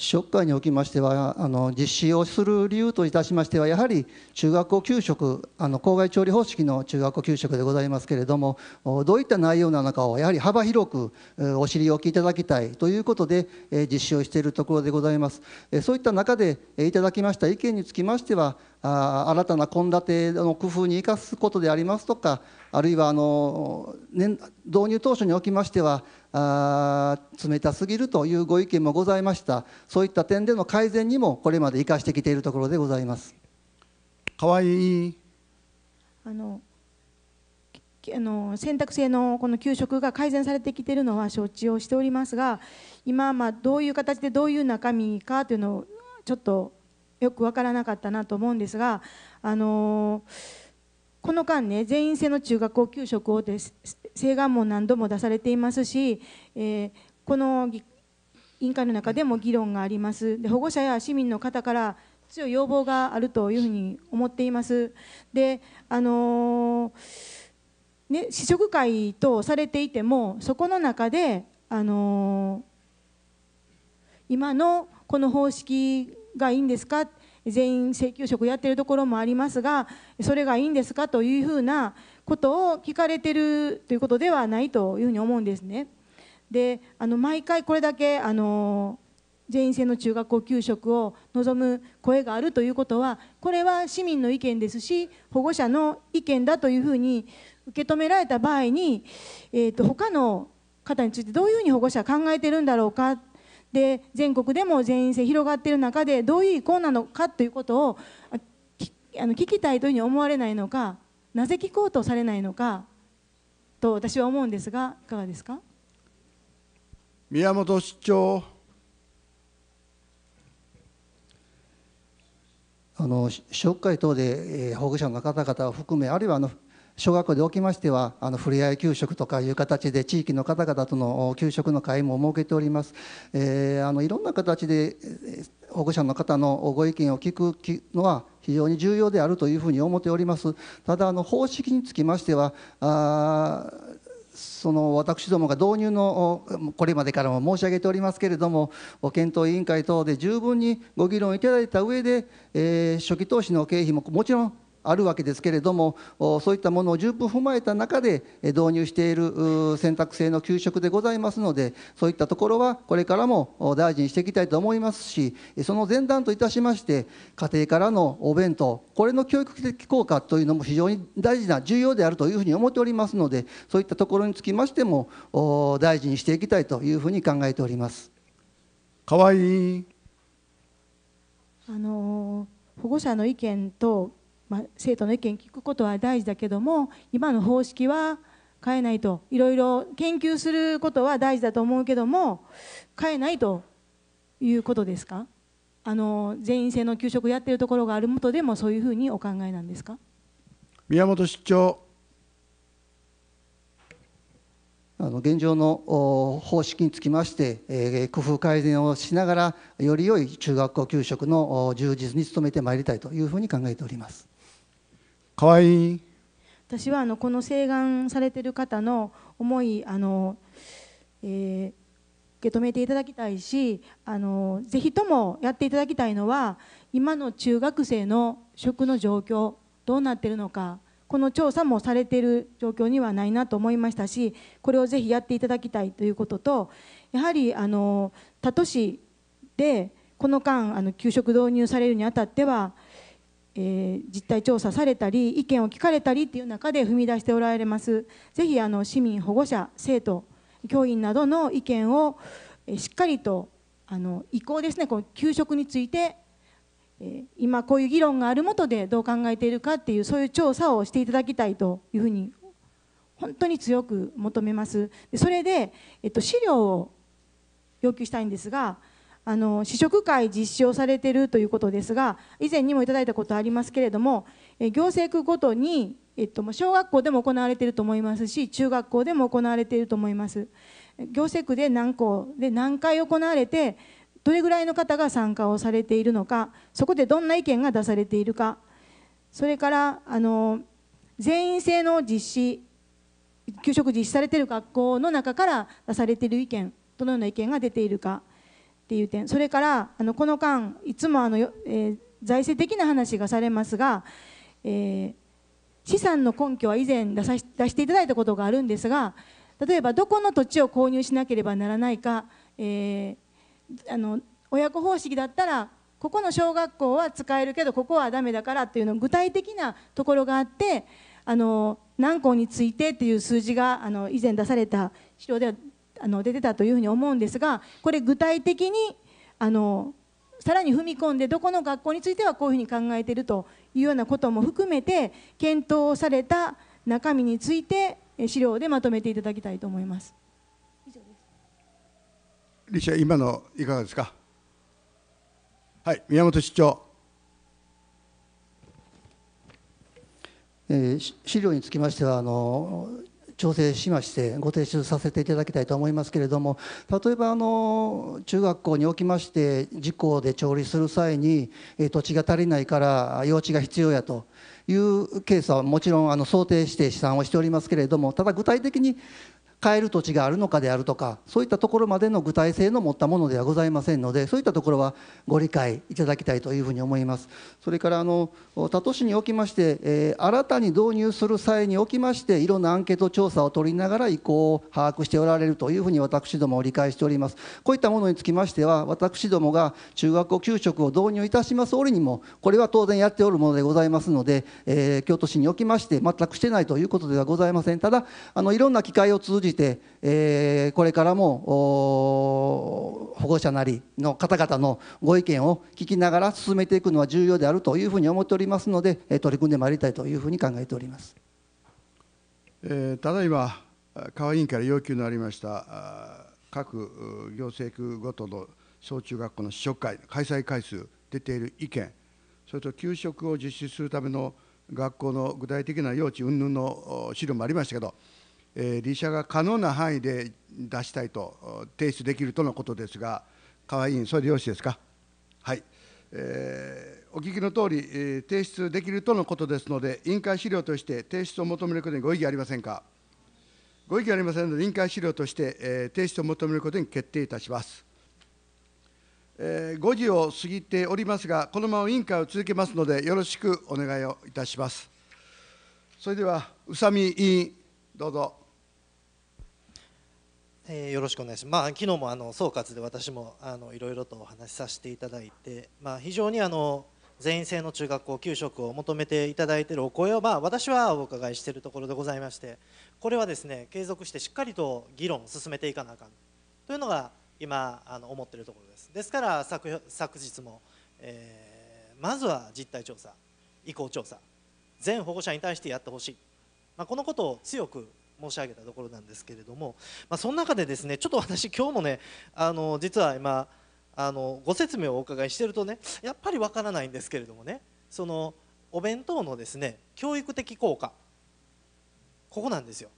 食会におきましてはあの実施をする理由といたしましてはやはり中学校給食あの校外調理方式の中学校給食でございますけれどもどういった内容なのかをやはり幅広くお知りおきいただきたいということで実施をしているところでございますそういった中でいただきました意見につきましては新たな献立の工夫に生かすことでありますとかあるいはあの、ね、導入当初におきましてはあ冷たすぎるというご意見もございましたそういった点での改善にもこれまで生かしてきているところでございます河合あのあの選択制のこの給食が改善されてきているのは承知をしておりますが今まあどういう形でどういう中身かというのをちょっとよく分からなかったなと思うんですがあのこの間ね全員制の中学校給食をです請願も何度も出されていますし、えこの委員会の中でも議論がありますで保護者や市民の方から強い要望があるというふうに思っています。であのね、試食会とされていてもそこの中で、あの今のこの方式がいいんですか全員請求職やってるところもありますがそれがいいんですかというふうなことを聞かれてるということではないというふうに思うんですね。であの毎回これだけあの全員制の中学校給食を望む声があるということはこれは市民の意見ですし保護者の意見だというふうに受け止められた場合に、えーと、他の方についてどういうふうに保護者は考えてるんだろうかで全国でも全員制広がっている中でどういう意向なのかということをあの聞きたいというふうに思われないのかなぜ聞こうとされないのかと私は思うんですがいかがですか宮本市長あの試会等で、えー、保護者の方々を含めあるいはあの小学校でおきましてはあのふれあい給食とかいう形で地域の方々との給食の会も設けております、えー、あのいろんな形で保護者の方のご意見を聞くのは非常に重要であるというふうに思っております。ただあの方式につきましてはあその私どもが導入のこれまでからも申し上げておりますけれども検討委員会等で十分にご議論いただいた上で、えー、初期投資の経費ももちろんあるわけですけれどもそういったものを十分踏まえた中で導入している選択制の給食でございますのでそういったところはこれからも大事にしていきたいと思いますしその前段といたしまして家庭からのお弁当これの教育的効果というのも非常に大事な重要であるというふうに思っておりますのでそういったところにつきましても大事にしていきたいというふうに考えております。かわいいあの保護者の意見とまあ、生徒の意見聞くことは大事だけども今の方式は変えないといろいろ研究することは大事だと思うけども変えないということですかあの全員制の給食やってるところがあるもとでもそういうふうにお考えなんですか宮本市長あの現状の方式につきまして、えー、工夫改善をしながらより良い中学校給食の充実に努めてまいりたいというふうに考えております。かわいい私はあのこの請願されてる方の思いあの、えー、受け止めていただきたいしあのぜひともやっていただきたいのは今の中学生の食の状況どうなってるのかこの調査もされている状況にはないなと思いましたしこれをぜひやっていただきたいということとやはりあの他都市でこの間あの給食導入されるにあたってはえー、実態調査されたり意見を聞かれたりっていう中で踏み出しておられますぜひあの市民保護者生徒教員などの意見を、えしっかりとあの移行ですねこの給食について、えー、今こういう議論があるもとでどう考えているかっていうそういう調査をしていただきたいというふうに本当に強く求めますそれで、えっと、資料を要求したいんですがあの試食会実施をされているということですが以前にもいただいたことありますけれども行政区ごとに、えっと、小学校でも行われていると思いますし中学校でも行われていると思います行政区で何校で何回行われてどれぐらいの方が参加をされているのかそこでどんな意見が出されているかそれからあの全員制の実施給食実施されている学校の中から出されている意見どのような意見が出ているかっていう点それからあのこの間いつもあの、えー、財政的な話がされますが、えー、資産の根拠は以前出さ出していただいたことがあるんですが例えばどこの土地を購入しなければならないか、えー、あの親子方式だったらここの小学校は使えるけどここはダメだからっていうの具体的なところがあってあの何校についてっていう数字があの以前出された資料ではあの出てたというふうに思うんですがこれ具体的にあのさらに踏み込んでどこの学校についてはこういうふうに考えているというようなことも含めて検討された中身について資料でまとめていただきたいと思います。以上です理事今のいかがですか。はい、宮本市長。えー、資料につきましてはあの調整しましてご提出させていただきたいと思いますけれども例えばあの中学校におきまして事故で調理する際に土地が足りないから用地が必要やというケースはもちろんあの想定して試算をしておりますけれどもただ具体的に買える土地があるのかであるとかそういったところまでの具体性の持ったものではございませんのでそういったところはご理解いただきたいというふうに思いますそれからあの他都市におきまして、えー、新たに導入する際におきましていろんなアンケート調査を取りながら意向を把握しておられるというふうに私どもを理解しておりますこういったものにつきましては私どもが中学校給食を導入いたします折にもこれは当然やっておるものでございますので、えー、京都市におきまして全くしてないということではございませんただあのいろんな機会を通じじて、えー、これからも保護者なりの方々のご意見を聞きながら進めていくのは重要であるというふうに思っておりますので、取り組んでまいりたいというふうに考えております。えー、ただいま川委員から要求のありました各行政区ごとの小中学校の試食会開催回数出ている意見それと給食を実施するための学校の具体的な用地云々の資料もありましたけどえ社が可能な範囲で出したいと提出できるとのことですが、河合委員、それでよろしいですか。はいえー、お聞きのとおり、えー、提出できるとのことですので、委員会資料として提出を求めることにご異議ありませんか。ご異議ありませんので、委員会資料として、えー、提出を求めることに決定いたします。えー、5時を過ぎておりますが、このまま委員会を続けますので、よろしくお願いをいたします。それでは、宇佐美委員、どうぞ。えー、よろしくお願いします。まあ昨日もあの総括で私もあのいろいろとお話しさせていただいて、まあ非常にあの全員制の中学校給食を求めていただいているお声を、まあ、私はお伺いしているところでございましてこれはですね継続してしっかりと議論を進めていかなあかんというのが今あの思っているところですですから昨昨日も、えー、まずは実態調査意向調査全保護者に対してやってほしい、まあ、このことを強く申し上げたところなんですけれども、まあ、その中でですねちょっと私今日もねあの実は今あのご説明をお伺いしてるとねやっぱりわからないんですけれどもねそのお弁当のですね教育的効果ここなんですよ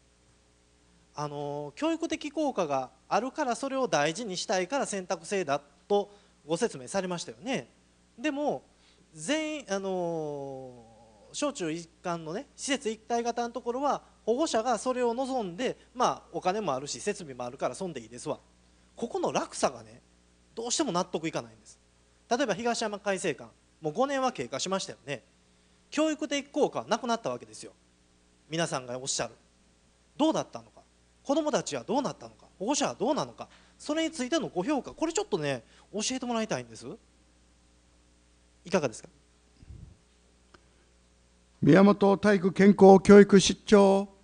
あの教育的効果があるからそれを大事にしたいから選択制だとご説明されましたよねでも全あの小中一貫のね施設一体型のところは保護者がそれを望んで、まあ、お金もあるし設備もあるから損でいいですわここの落差がねどうしても納得いかないんです例えば東山改正館もう5年は経過しましたよね教育的効果はなくなったわけですよ皆さんがおっしゃるどうだったのか子どもたちはどうなったのか保護者はどうなのかそれについてのご評価これちょっとね教えてもらいたいんですいかがですか宮本体育健康教育室長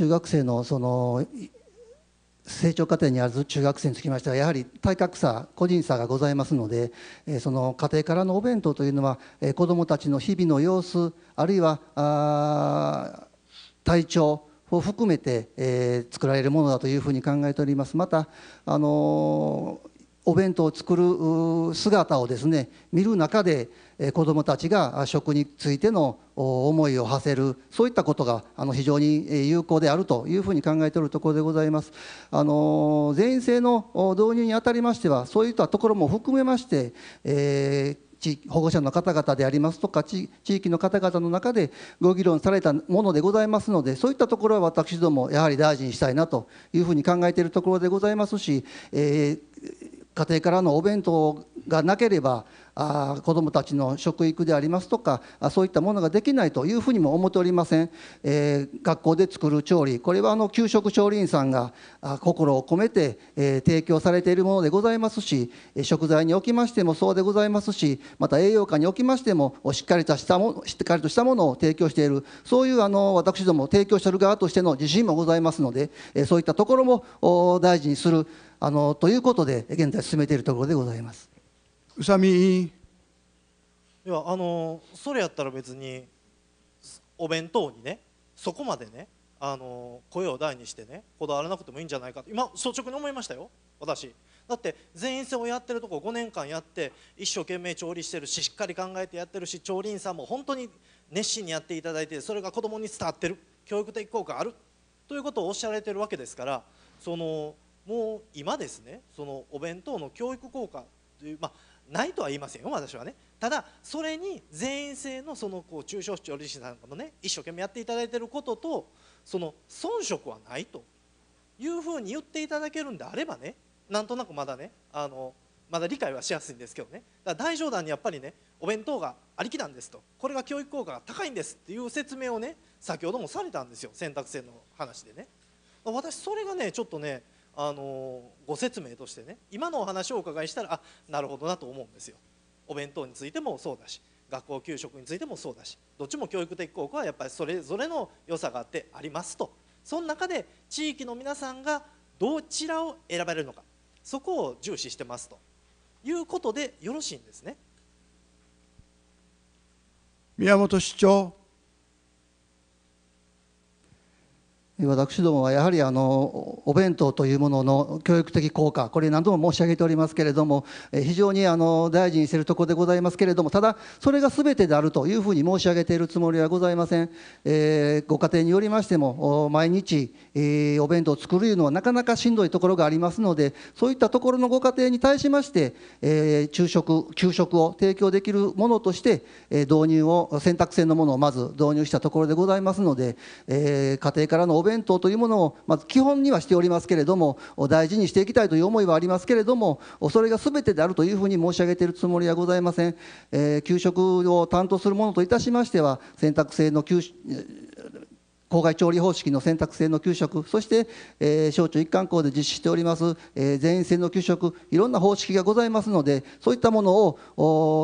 中学生のその成長過程にある中学生につきましてはやはり体格差個人差がございますのでその家庭からのお弁当というのは子どもたちの日々の様子あるいは体調を含めて、え作られるものだというふうに考えております。また、あのお弁当を作る姿をですね見る中で子どもたちが食についての思いを馳せるそういったことが非常に有効であるというふうに考えているところでございます。あの全員制の導入にあたりましてはそういったところも含めまして、えー地保護者の方々でありますとか地域の方々の中でご議論されたものでございますのでそういったところは私どもやはり大事にしたいなというふうに考えているところでございますし、えー家庭からのお弁当がなければあ子どもたちの食育でありますとかそういったものができないというふうにも思っておりません、えー、学校で作る調理これはあの給食調理員さんが心を込めて、えー、提供されているものでございますし食材におきましてもそうでございますしまた栄養価におきましてもしっかりとしたもしっかりとしたものを提供しているそういうあの私ども提供している側としての自信もございますので、えー、そういったところも大事にするあのということで現在進めているところでございます宇佐美いやあのそれやったら別にお弁当にねそこまでねあの声を大にしてねこだわらなくてもいいんじゃないかと今率直に思いましたよ私だって全員制をやってるとこ5年間やって一生懸命調理してるししっかり考えてやってるし調理員さんも本当に熱心にやっていただいてそれが子どもに伝わってる教育的効果あるということをおっしゃられてるわけですからそのもう今ですねそのお弁当の教育効果という、まあ、ないとは言いませんよ私はねただそれに全員制のそのこう中小調理師さんのね一生懸命やっていただいてることとその遜色はないというふうに言っていただけるんであればねなんとなくまだねあのまだ理解はしやすいんですけどねだから大冗談にやっぱりねお弁当がありきなんですとこれが教育効果が高いんですっていう説明をね先ほどもされたんですよ選択制の話でね私それがねちょっとねあのご説明としてね今のお話をお伺いしたらあなるほどなと思うんですよお弁当についてもそうだし学校給食についてもそうだしどっちも教育的効果はやっぱりそれぞれの良さがあってありますとその中で地域の皆さんがどちらを選ばれるのかそこを重視してますということでよろしいんですね宮本市長私どもはやはりあのお弁当というものの教育的効果これ何度も申し上げておりますけれども非常にあの大事にしているところでございますけれどもただそれが全てであるというふうに申し上げているつもりはございません、えー、ご家庭によりましても毎日、えー、お弁当を作るのはなかなかしんどいところがありますのでそういったところのご家庭に対しまして、えー、昼食給食を提供できるものとして、え導入を選択制のものをまず導入したところでございますので、え家庭からのお弁当弁当というものを、まず基本にはしておりますけれども、大事にしていきたいという思いはありますけれども、それがすべてであるというふうに申し上げているつもりはございません。えー、給食を担当するものといたしましては、選択制の給公害調理方式の選択制の給食、そして、えー、小中一貫校で実施しております、えー、全員制の給食、いろんな方式がございますので、そういったものを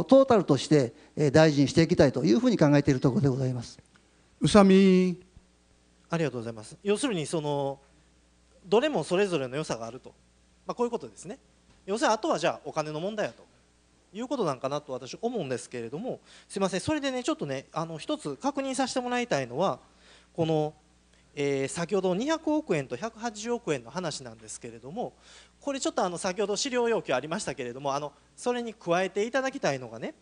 トータルとして、えー、大事にしていきたいというふうに考えているところでございます。宇佐美ありがとうございます要するにそのどれもそれぞれの良さがあると、まあ、こういうことですね要するにあとはじゃあお金の問題やということなんかなと私思うんですけれどもすいませんそれでねちょっとねあの一つ確認させてもらいたいのはこの、えー、先ほど200億円と180億円の話なんですけれどもこれちょっとあの先ほど資料要求ありましたけれどもあのそれに加えていただきたいのがね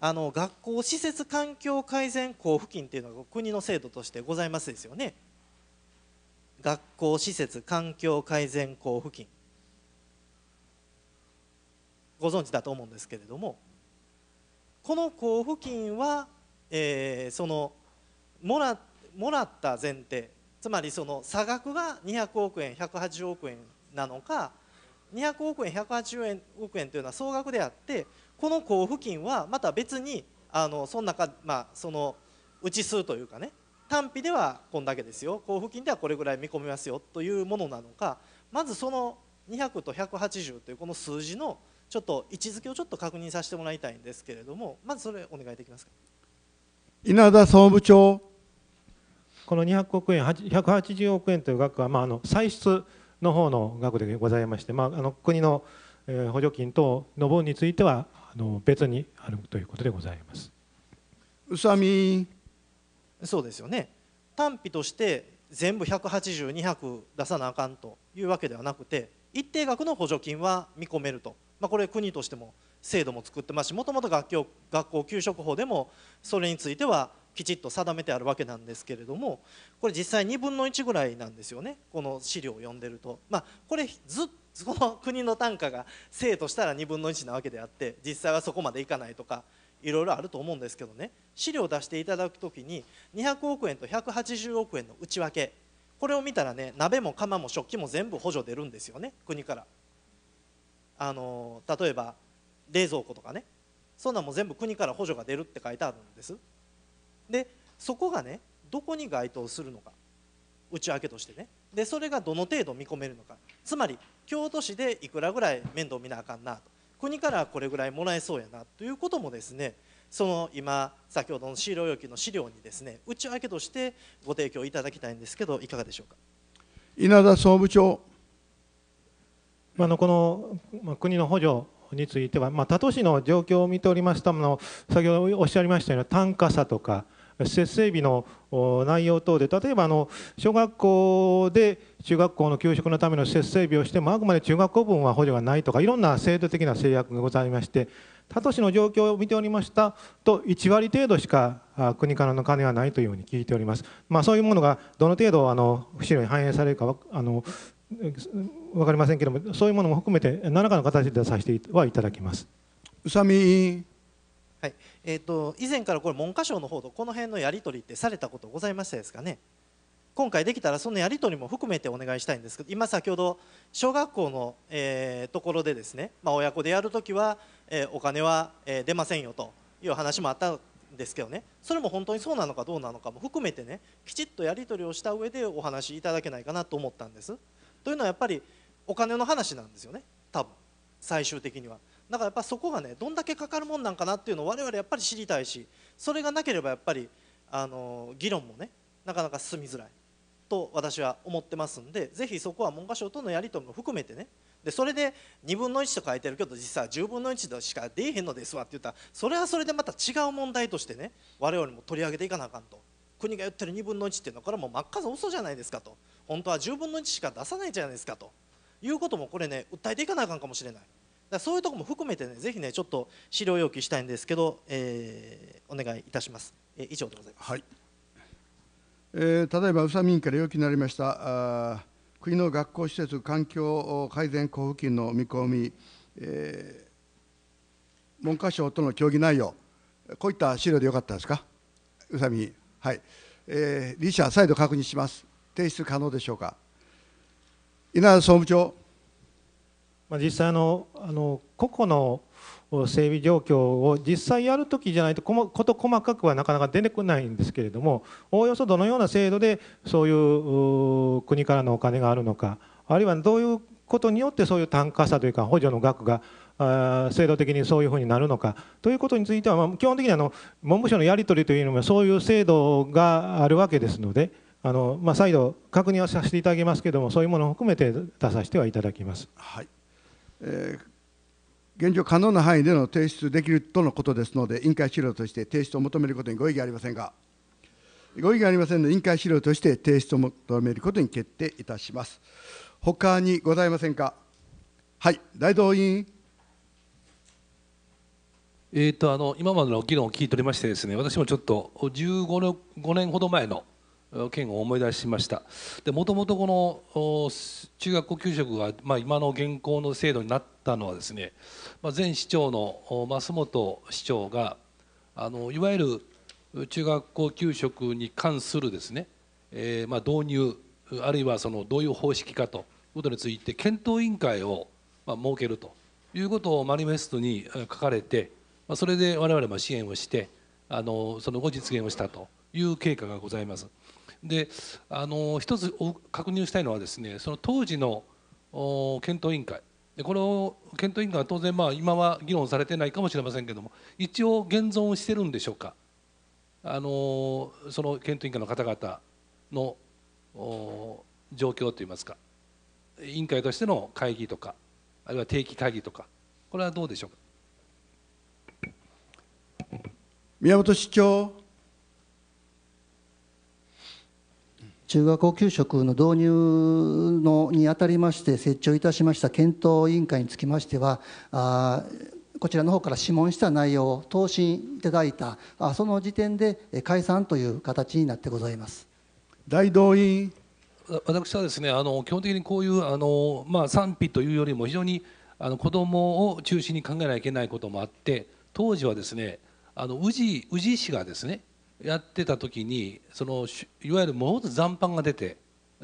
あの学校施設環境改善交付金っていうのが国の制度としてございますですよね学校施設環境改善交付金ご存知だと思うんですけれどもこの交付金は、えー、そのもらもらった前提つまりその差額が200億円180億円なのか200億円180億円というのは総額であってこの交付金はまた別にあのその中、まあ、その内数というかね単費ではこんだけですよ交付金ではこれぐらい見込めますよというものなのかまずその200と180というこの数字のちょっと位置づけをちょっと確認させてもらいたいんですけれどもまずそれお願いできますか稲田総務長この200億円180億円という額は、まあ、あの歳出の方の額でございまして、まあ、あの国の補助金等の分についてはあの別にあるということでございます。宇佐美そうですよね単費として全部180200出さなあかんというわけではなくて一定額の補助金は見込めると、まあ、これ国としても制度も作ってますしもともと学校給食法でもそれについてはきちっと定めてあるわけなんですけれどもこれ実際2分の1ぐらいなんですよねこの資料を読んでると。まあ、これずっその国の単価が生としたら2分の1なわけであって実際はそこまでいかないとかいろいろあると思うんですけどね資料を出していただく時に200億円と180億円の内訳これを見たらね鍋も釜も食器も全部補助出るんですよね国からあの例えば冷蔵庫とかねそんなんも全部国から補助が出るって書いてあるんですでそこがねどこに該当するのか内訳としてねでそれがどの程度見込めるのかつまり京都市でいくらぐらい面倒見なあかんなと国からこれぐらいもらえそうやなということもですねその今先ほどの資料要求の資料にですね内訳としてご提供いただきたいんですけどいかがでしょうか稲田総務長あのこの、まあ、国の補助については、まあ、他都市の状況を見ておりますともの先ほどおっしゃいましたような単価差とか施設整備の内容等で、例えばあの小学校で中学校の給食のための施設整備をしても、あくまで中学校分は補助がないとか、いろんな制度的な制約がございまして、他都市の状況を見ておりましたと、1割程度しか国からの金はないというふうに聞いております。まあ、そういうものがどの程度あの資料に反映されるかあの分かりませんけれども、そういうものも含めて、何らかの形で出させてはいただきます。宇佐美はいえーと、以前からこれ文科省の方とこの辺のやり取りってされたことございましたですかね今回できたらそのやり取りも含めてお願いしたいんですけど今先ほど小学校の、えー、ところでですね、まあ、親子でやるときは、えー、お金は、えー、出ませんよという話もあったんですけどねそれも本当にそうなのかどうなのかも含めてねきちっとやり取りをした上でお話いただけないかなと思ったんです。というのはやっぱりお金の話なんですよね多分最終的には。だからやっぱそこがねどんだけかかるもんなんかなっていうのを我々やっぱり知りたいしそれがなければやっぱりあの議論もねなかなか進みづらいと私は思ってますんでぜひそこは文科省とのやり取りも含めてねでそれで2分の1と書いてるけど実は10分の1でしか出えへんのですわって言ったらそれはそれでまた違う問題としてね我々も取り上げていかなあかんと国が言ってる2分の1っていうのはこれはもう真っ赤ぞ嘘じゃないですかと本当は10分の1しか出さないじゃないですかということもこれね訴えていかなあかんかもしれない。だそういうとこも含めてねぜひねちょっと資料要求したいんですけど、えー、お願いいたします、えー、以上でございます、はいえー、例えば宇佐民から要求になりましたあ国の学校施設環境改善交付金の見込み、えー、文科省との協議内容こういった資料でよかったですか宇佐美はい、えー、理事再度確認します提出可能でしょうか稲田総務長まあ、実際あのあの個々の整備状況を実際やるときじゃないと事細かくはなかなか出てこないんですけれどもおおよそどのような制度でそういう国からのお金があるのかあるいはどういうことによってそういう単価差というか補助の額が制度的にそういうふうになるのかということについては、ま基本的にあの文部省のやり取りというのもそういう制度があるわけですのであの、ま再度確認はさせていただきますけれどもそういうものを含めて出させてはいただきます。はいえー現状可能な範囲での提出できるとのことですので、委員会資料として提出を求めることにご異議ありませんか。ご異議ありませんので、委員会資料として提出を求めることに決定いたします。他にございませんか。はい、大道委員。えーと、とあの今までの議論を聞いておりましてですね、私もちょっと15 5年ほど前の件を思い出しましたでもともとこの中学校給食が、まあ、今の現行の制度になったのはですね、まあ、前市長の増本市長があのいわゆる中学校給食に関するですね、えー、まあ導入あるいはそのどういう方式かということについて検討委員会をまあ設けるということをマニフェストに書かれて、まあ、それで我々も支援をしてあのその後実現をしたという経過がございます。であの一つ確認したいのはですねその当時の検討委員会でこの検討委員会は当然まあ今は議論されてないかもしれませんけども一応現存してるんでしょうかあのその検討委員会の方々の状況といいますか委員会としての会議とかあるいは定期会議とかこれはどうでしょうか宮本市長中学校給食の導入のにあたりまして設置をいたしました検討委員会につきましてはあこちらの方から諮問した内容を答申いただいたあその時点で解散という形になってございます大動員私はですねあの基本的にこういうあの、まあ、賛否というよりも非常にあの子どもを中心に考えなきゃいけないこともあって当時はですねあの宇治宇治市がですねやってた時にそのいわゆるもう残飯が出て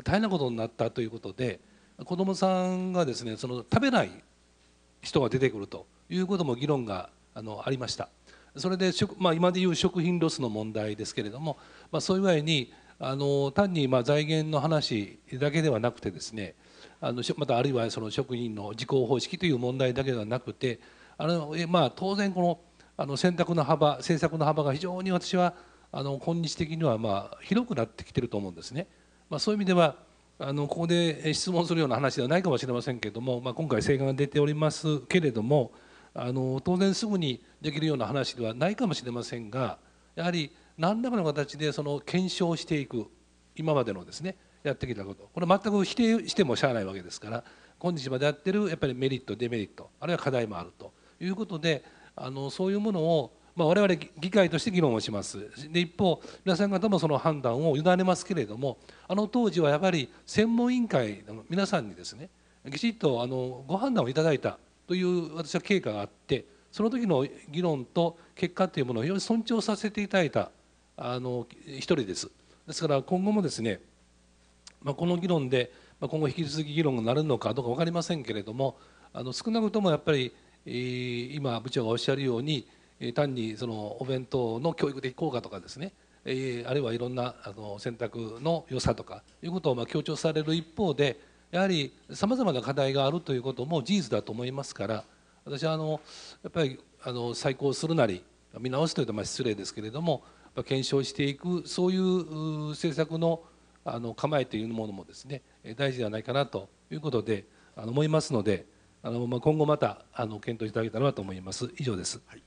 大変なことになったということで子どもさんがですねその食べない人が出てくるということも議論があのありましたそれで食、まあ、今でいう食品ロスの問題ですけれども、まあ、そういう具合にあの単にまあ財源の話だけではなくてですねあのまたあるいはその食品の自公方式という問題だけではなくてあの、まあ、当然このあの選択の幅政策の幅が非常に私はあの今日的にはまあ広くなってきてると思うんですね。まあ、そういう意味ではあのここで質問するような話ではないかもしれませんけれども、まあ、今回請願が出ておりますけれどもあの当然すぐにできるような話ではないかもしれませんがやはり何らかの形でその検証していく今までのですねやってきたことこれ全く否定してもしゃあないわけですから今日までやってるやっぱりメリットデメリットあるいは課題もあるということであのそういうものをまあ、我々議会として議論をしますで一方皆さん方もその判断を委ねますけれどもあの当時はやはり専門委員会の皆さんにですねきちっとあのご判断をいただいたという私は経過があってその時の議論と結果というものを非常に尊重させていただいたあの一人です。ですから今後もですね、まあ、この議論で、ま今後引き続き議論がなるのかどうか分かりませんけれどもあの少なくともやっぱり、今部長がおっしゃるようにえ単にそのお弁当の教育的効果とかですね、えあるいはいろんなあの選択の良さとかいうことをま強調される一方でやはりさまざまな課題があるということも事実だと思いますから私はあのやっぱりあの再考するなり見直すというとまあ失礼ですけれども検証していくそういう政策のあの構えというものもですね大事ではないかなということであの思いますのであの、ま今後またあの検討いただけたらと思います。以上です、はい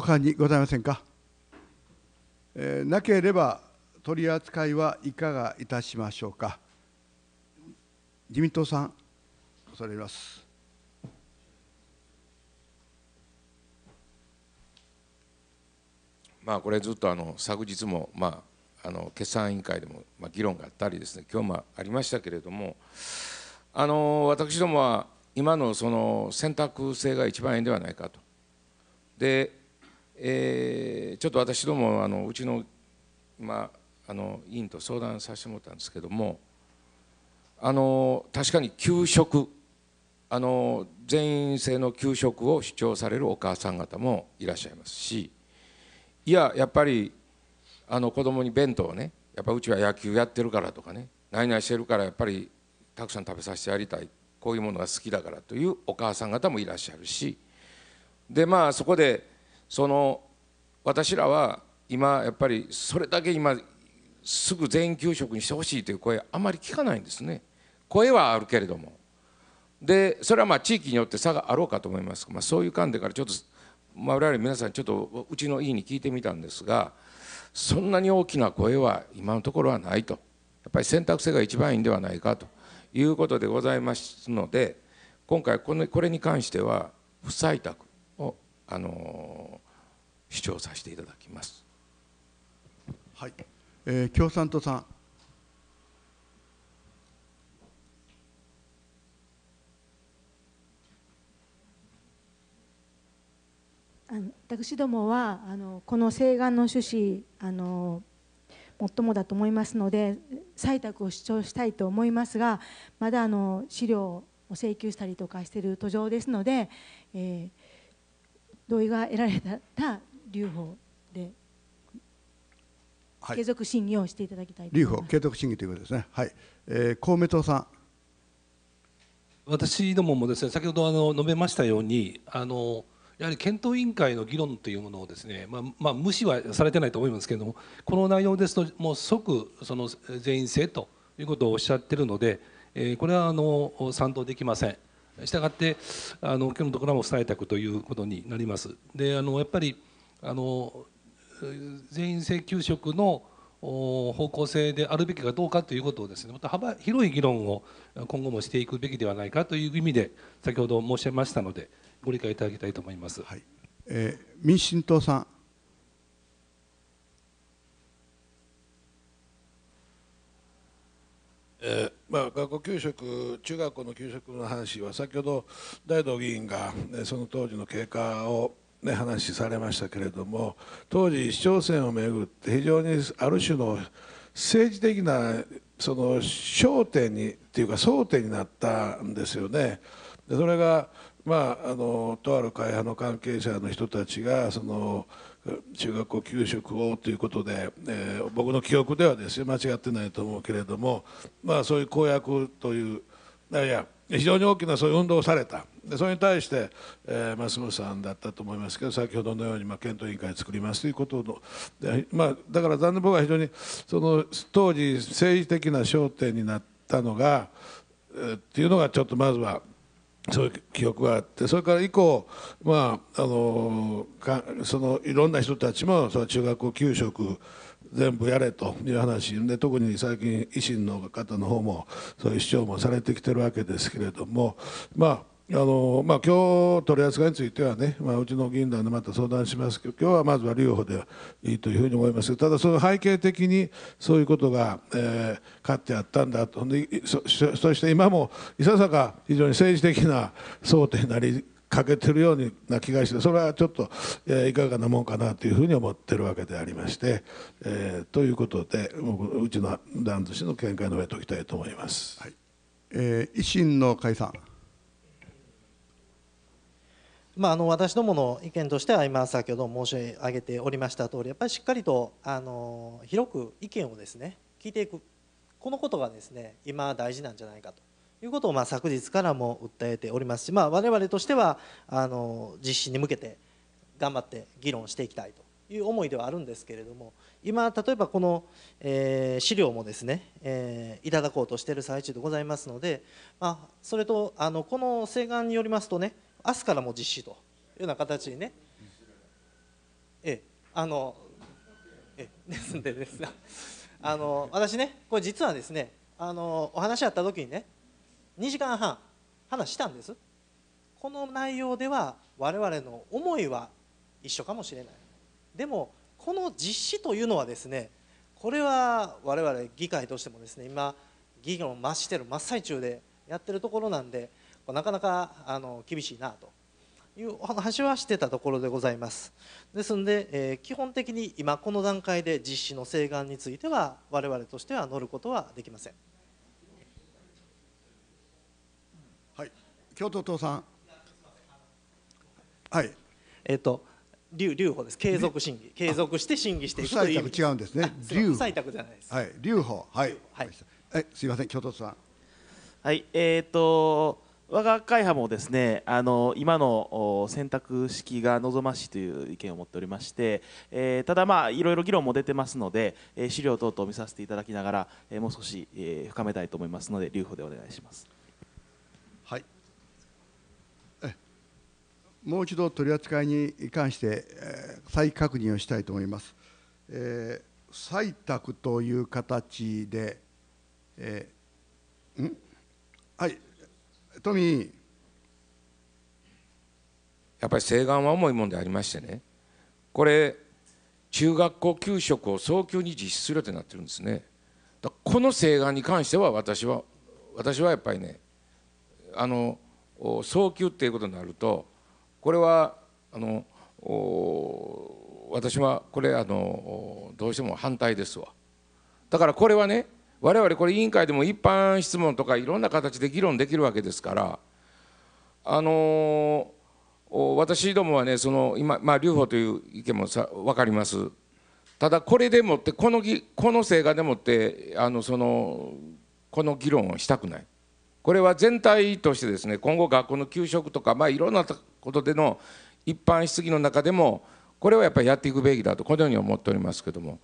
他にございませんか、えー、なければ取り扱いはいかがいたしましょうか自民党さん恐れますまあこれずっとあの昨日もまああの決算委員会でもまあ議論があったりですね今日もありましたけれどもあの私どもは今のその選択性が一番いいんではないかとでえー、ちょっと私どもあのうちの,、まあ、あの委員と相談させてもらったんですけどもあの確かに給食あの全員制の給食を主張されるお母さん方もいらっしゃいますしいややっぱりあの子供に弁当をねやっぱうちは野球やってるからとかね何々してるからやっぱりたくさん食べさせてやりたいこういうものが好きだからというお母さん方もいらっしゃるしでまあそこでその私らは今やっぱりそれだけ今すぐ全員給食にしてほしいという声あまり聞かないんですね声はあるけれどもでそれはまあ地域によって差があろうかと思いますが、まあ、そういう観点からちょっと、まあ、我々皆さんちょっとうちの委員に聞いてみたんですがそんなに大きな声は今のところはないとやっぱり選択肢が一番いいんではないかということでございますので今回これに関しては不採択あの主張させていただきます。はい、えー、共産党さん。あの私どもはあのこの請願の趣旨あの最もだと思いますので採択を主張したいと思いますがまだあの資料を請求したりとかしている途上ですので、えー、同意が得られた留保で、はい、継続審議をしていただきたい留保継続審議ということですねはい、えー、公明党さん私どももですね先ほどあの述べましたようにあのやはり検討委員会の議論というものをですね、まあ、まあ、無視はされてないと思いますけれどもこの内容ですともう即その全員制ということをおっしゃっているので、えー、これはあの賛同できません。したがってあの今日のところも伝えたくということになります。であのやっぱりあの全員請求職の方向性であるべきかどうかということをですねまた幅広い議論を今後もしていくべきではないかという意味で先ほど申し上げましたのでご理解いただきたいと思います、はいえー、民進党さんまあ、学校給食中学校の給食の話は先ほど大道議員が、ね、その当時の経過を、ね、話しされましたけれども当時市長選をめぐって非常にある種の政治的なその焦点にというか争点になったんですよね。でそれがまあ、あのとある会派の関係者の人たちがその中学校給食をということで、えー、僕の記憶ではですよ間違ってないと思うけれども、まあ、そういう公約といういや非常に大きなそういう運動をされたでそれに対して、えー、松本さんだったと思いますけど先ほどのように、まあ、検討委員会を作りますということので、まあ、だから残念僕は非常にその当時政治的な焦点になったのが、えー、っていうのがちょっとまずはそういう記憶があってそれから以降、まあ、あのかそのいろんな人たちもその中学校給食全部やれという話で特に最近維新の方の方もそういう主張もされてきてるわけですけれどもまああのまあ、今日取り扱いについてはね、まあ、うちの議員団でまた相談しますけど、今日はまずは留保でいいというふうに思いますただ、その背景的にそういうことが、えー、かってあったんだと、そして今もいささか非常に政治的な争点になりかけてるような気がして、それはちょっと、えー、いかがなもんかなというふうに思ってるわけでありまして、えー、ということで、うちの団寿司の見解を述べておきたいと思います。はいえー、維新の解散まあ、あの私どもの意見としては今先ほど申し上げておりました通りやっぱりしっかりとあの広く意見をですね聞いていくこのことがですね今大事なんじゃないかということをまあ昨日からも訴えておりますし、まあ、我々としてはあの実施に向けて頑張って議論していきたいという思いではあるんですけれども今例えばこの、え資料もですね、えいただこうとしている最中でございますので、まあ、それとあのこの請願によりますとね明日からも実施というような形にね、えあのえですんでですがあの私ねこれ実はですねあのお話しあった時にね2時間半話したんですこの内容では我々の思いは一緒かもしれないでもこの実施というのはですねこれは我々議会としてもですね今議論を増してる真っ最中でやってるところなんでなかなかあの厳しいなというお話はしてたところでございますですので、えー、基本的に今この段階で実施の請願については我々としては乗ることはできませんはい京都党さんはいえっ、ー、と留留保です継続審議継続して審議していくという意味違うんですね留採択じゃないですはい留保はい、はい、はい、すいません京都さんはいえっ、ー、と我が会派もですねあの今の選択式が望ましいという意見を持っておりまして、えー、ただまあいろいろ議論も出てますので、えー、資料等々見させていただきながら、えー、もう少し、えー、深めたいと思いますので留保でお願いしますはいもう一度取り扱いに関して、えー、再確認をしたいと思います、えー、採択という形で、えー、んはいトミーやっぱり請願は重いもんでありましてねこれ中学校給食を早急に実施するってなってるんですねだこの請願に関しては私は私はやっぱりねあの早急っていうことになるとこれはあの私はこれあのどうしても反対ですわだからこれはね我々これ委員会でも一般質問とかいろんな形で議論できるわけですからあの私どもはねその今まあ留保という意見もさ分かりますただこれでもってこのぎこの成果でもってあのそのこの議論をしたくないこれは全体としてですね今後学校の給食とかまあいろんなことでの一般質疑の中でもこれはやっぱりやっていくべきだとこのように思っておりますけども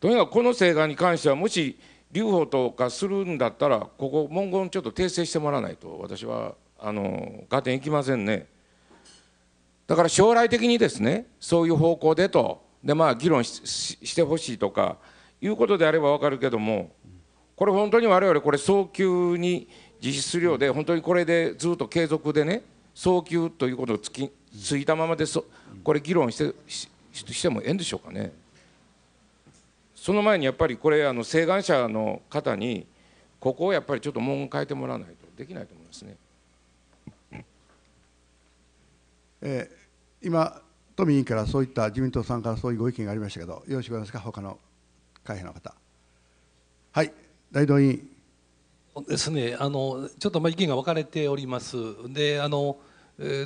とにかくこの請願に関してはもし留保とかするんだったらここ文言ちょっと訂正してもらわないと私はあの合点行きませんねだから将来的にですねそういう方向でとでまあ議論してほしいとかいうことであれば分かるけどもこれ本当に我々これ早急に実施するようで本当にこれでずっと継続でね早急ということをつきついたままでそこれ議論してしてもええんでしょうかね。その前にやっぱりこれあの請願者の方にここをやっぱりちょっと文言変えてもらわないとできないと思いますね。えー、今都委員からそういった自民党さんからそういうご意見がありましたけどよろしくお願いしますか他の会派の方はい大同委員ですねあのちょっとまあ意見が分かれておりますであの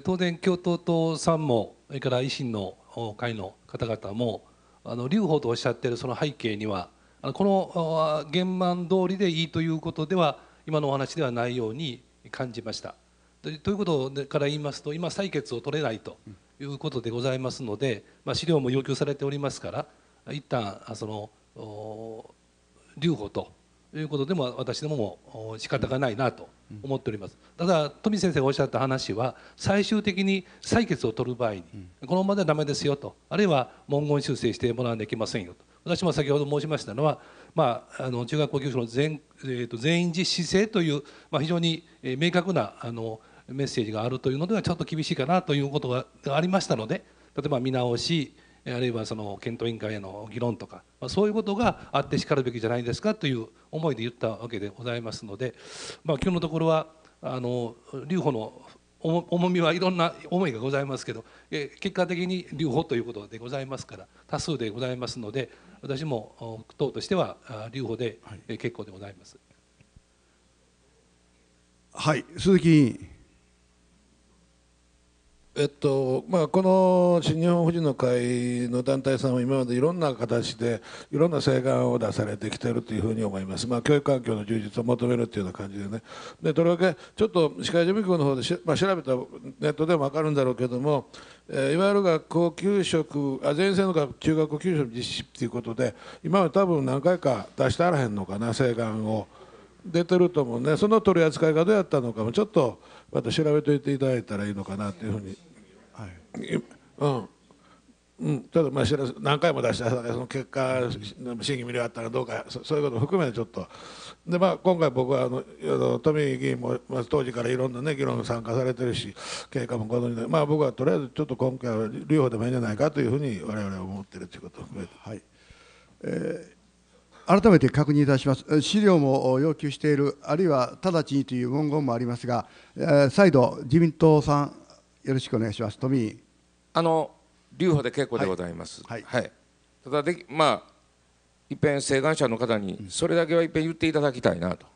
当然共闘党さんもそれから維新の会の方々もあの留保とおっしゃってるその背景にはこの原満通りでいいということでは今のお話ではないように感じました。ということから言いますと今採決を取れないということでございますので、まあ、資料も要求されておりますから一旦その留保ということでも私どもも仕方がないなと思っております、ただ富先生がおっしゃった話は最終的に採決を取る場合に、このままではだめですよとあるいは文言修正してもらわなきゃいけませんよと私も先ほど申しましたのは、まあ、あの中学校教師の全,、えー、と全員実施制という、まあ、非常に明確なあのメッセージがあるというのではちょっと厳しいかなということがありましたので例えば見直しあるいはその検討委員会への議論とか、まあ、そういうことがあってしかるべきじゃないですかという思いで言ったわけでございますので、まあ、今日のところはあの留保の重みはいろんな思いがございますけど結果的に留保ということでございますから多数でございますので私も党としては留保で結構でございます。はい、鈴木えっとまあ、この新日本婦人の会の団体さんは今までいろんな形でいろんな請願を出されてきているというふうに思います、まあ、教育環境の充実を求めるというような感じでねでとりわけちょっと歯科医事務局の方でし、まあ、調べたネットでも分かるんだろうけども、えー、いわゆる学校給食あ前線の学中学校給食実施ということで今は多分何回か出してあらへんのかな請願を出てると思うねその取り扱いがどうやったのかもちょっとまた調べといていただいたらいいのかなというふうに、はいうんうん、ちょっとまあ知ら何回も出したその結果審議見るあったらどうかそういうことも含めてちょっとで、まあ、今回僕はあのあの富議員も、まあ、当時からいろんな、ね、議論に参加されてるし経過もご存じで、まあ、僕はとりあえずちょっと今回は留保でもいいんじゃないかというふうに我々は思ってるということを含めて。はいえー改めて確認いたします、資料も要求している、あるいは直ちにという文言もありますが、再度、自民党さん、よろしくお願いします、富井。あの留保で結構でございます。はい、はい、ただで、まあ、いっぺん請願者の方に、それだけはいっぺん言っていただきたいなと、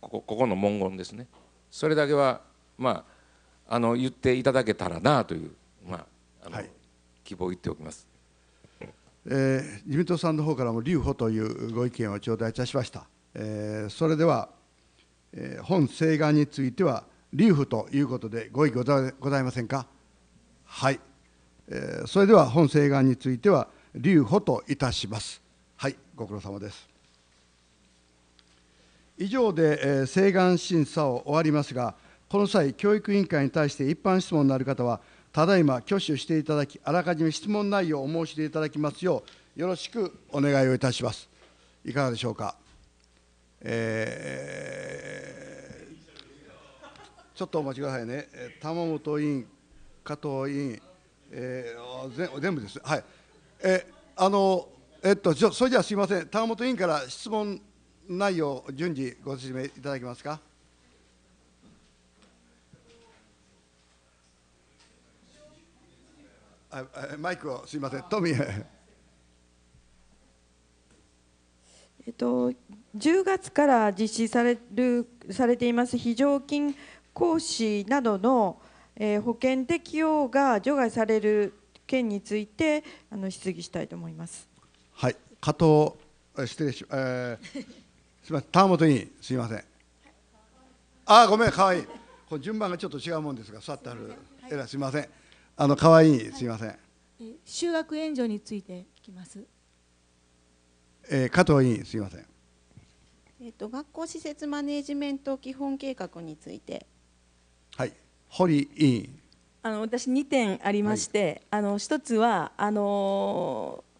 ここここの文言ですね、それだけは、まあ、あの言っていただけたらなという、まああの、はい、希望を言っておきます。えー、自民党さんの方からも留保というご意見を頂戴いたしました。えー、それでは、えー、本請願については、留保ということでご異議ございませんか。はい、えー、それでは本請願については、留保といたします。はい、ご苦労様です。以上で、えー、請願審査を終わりますが、この際、教育委員会に対して一般質問のある方は、ただいま挙手していただき、あらかじめ質問内容をお申し出いただきますよう、よろしくお願いをいたします。いかがでしょうか。えー、ちょっとお待ちくださいね、玉本委員、加藤委員、えー、全部です、はい、えあのえっと、それじゃあすみません、玉本委員から質問内容、順次ご説明いただけますか。マイクをすみません、トミー。えっと、10月から実施されるされています非常勤講師などの、えー、保険適用が除外される件についてあの質疑したいと思います。はい、加藤失礼し、えー、すみません、田本委員すみません。あごめん、可愛い。この順番がちょっと違うもんですが、座ってある。えらすみません。あの可愛いすみません。就学援助について聞きます。えー、加藤委員すみません。えっ、ー、と学校施設マネジメント基本計画について。はい、堀委員。あの私二点ありまして、はい、あの一つはあのー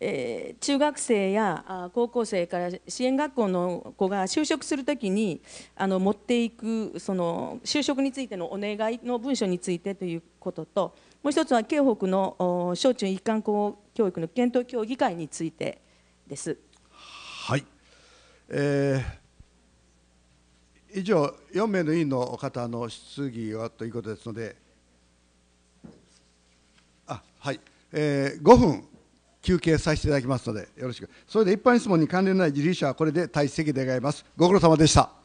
えー、中学生や高校生から支援学校の子が就職するときにあの持っていくその就職についてのお願いの文書についてということともう一つは京北の小中一貫校教育の検討協議会についてです。はい、えー、以上4名の委員の方の質疑はということですのであはい、えー、5分休憩させていただきますので、よろしく。それで一般質問に関連ない受理者はこれで退席願います。ご苦労様でした。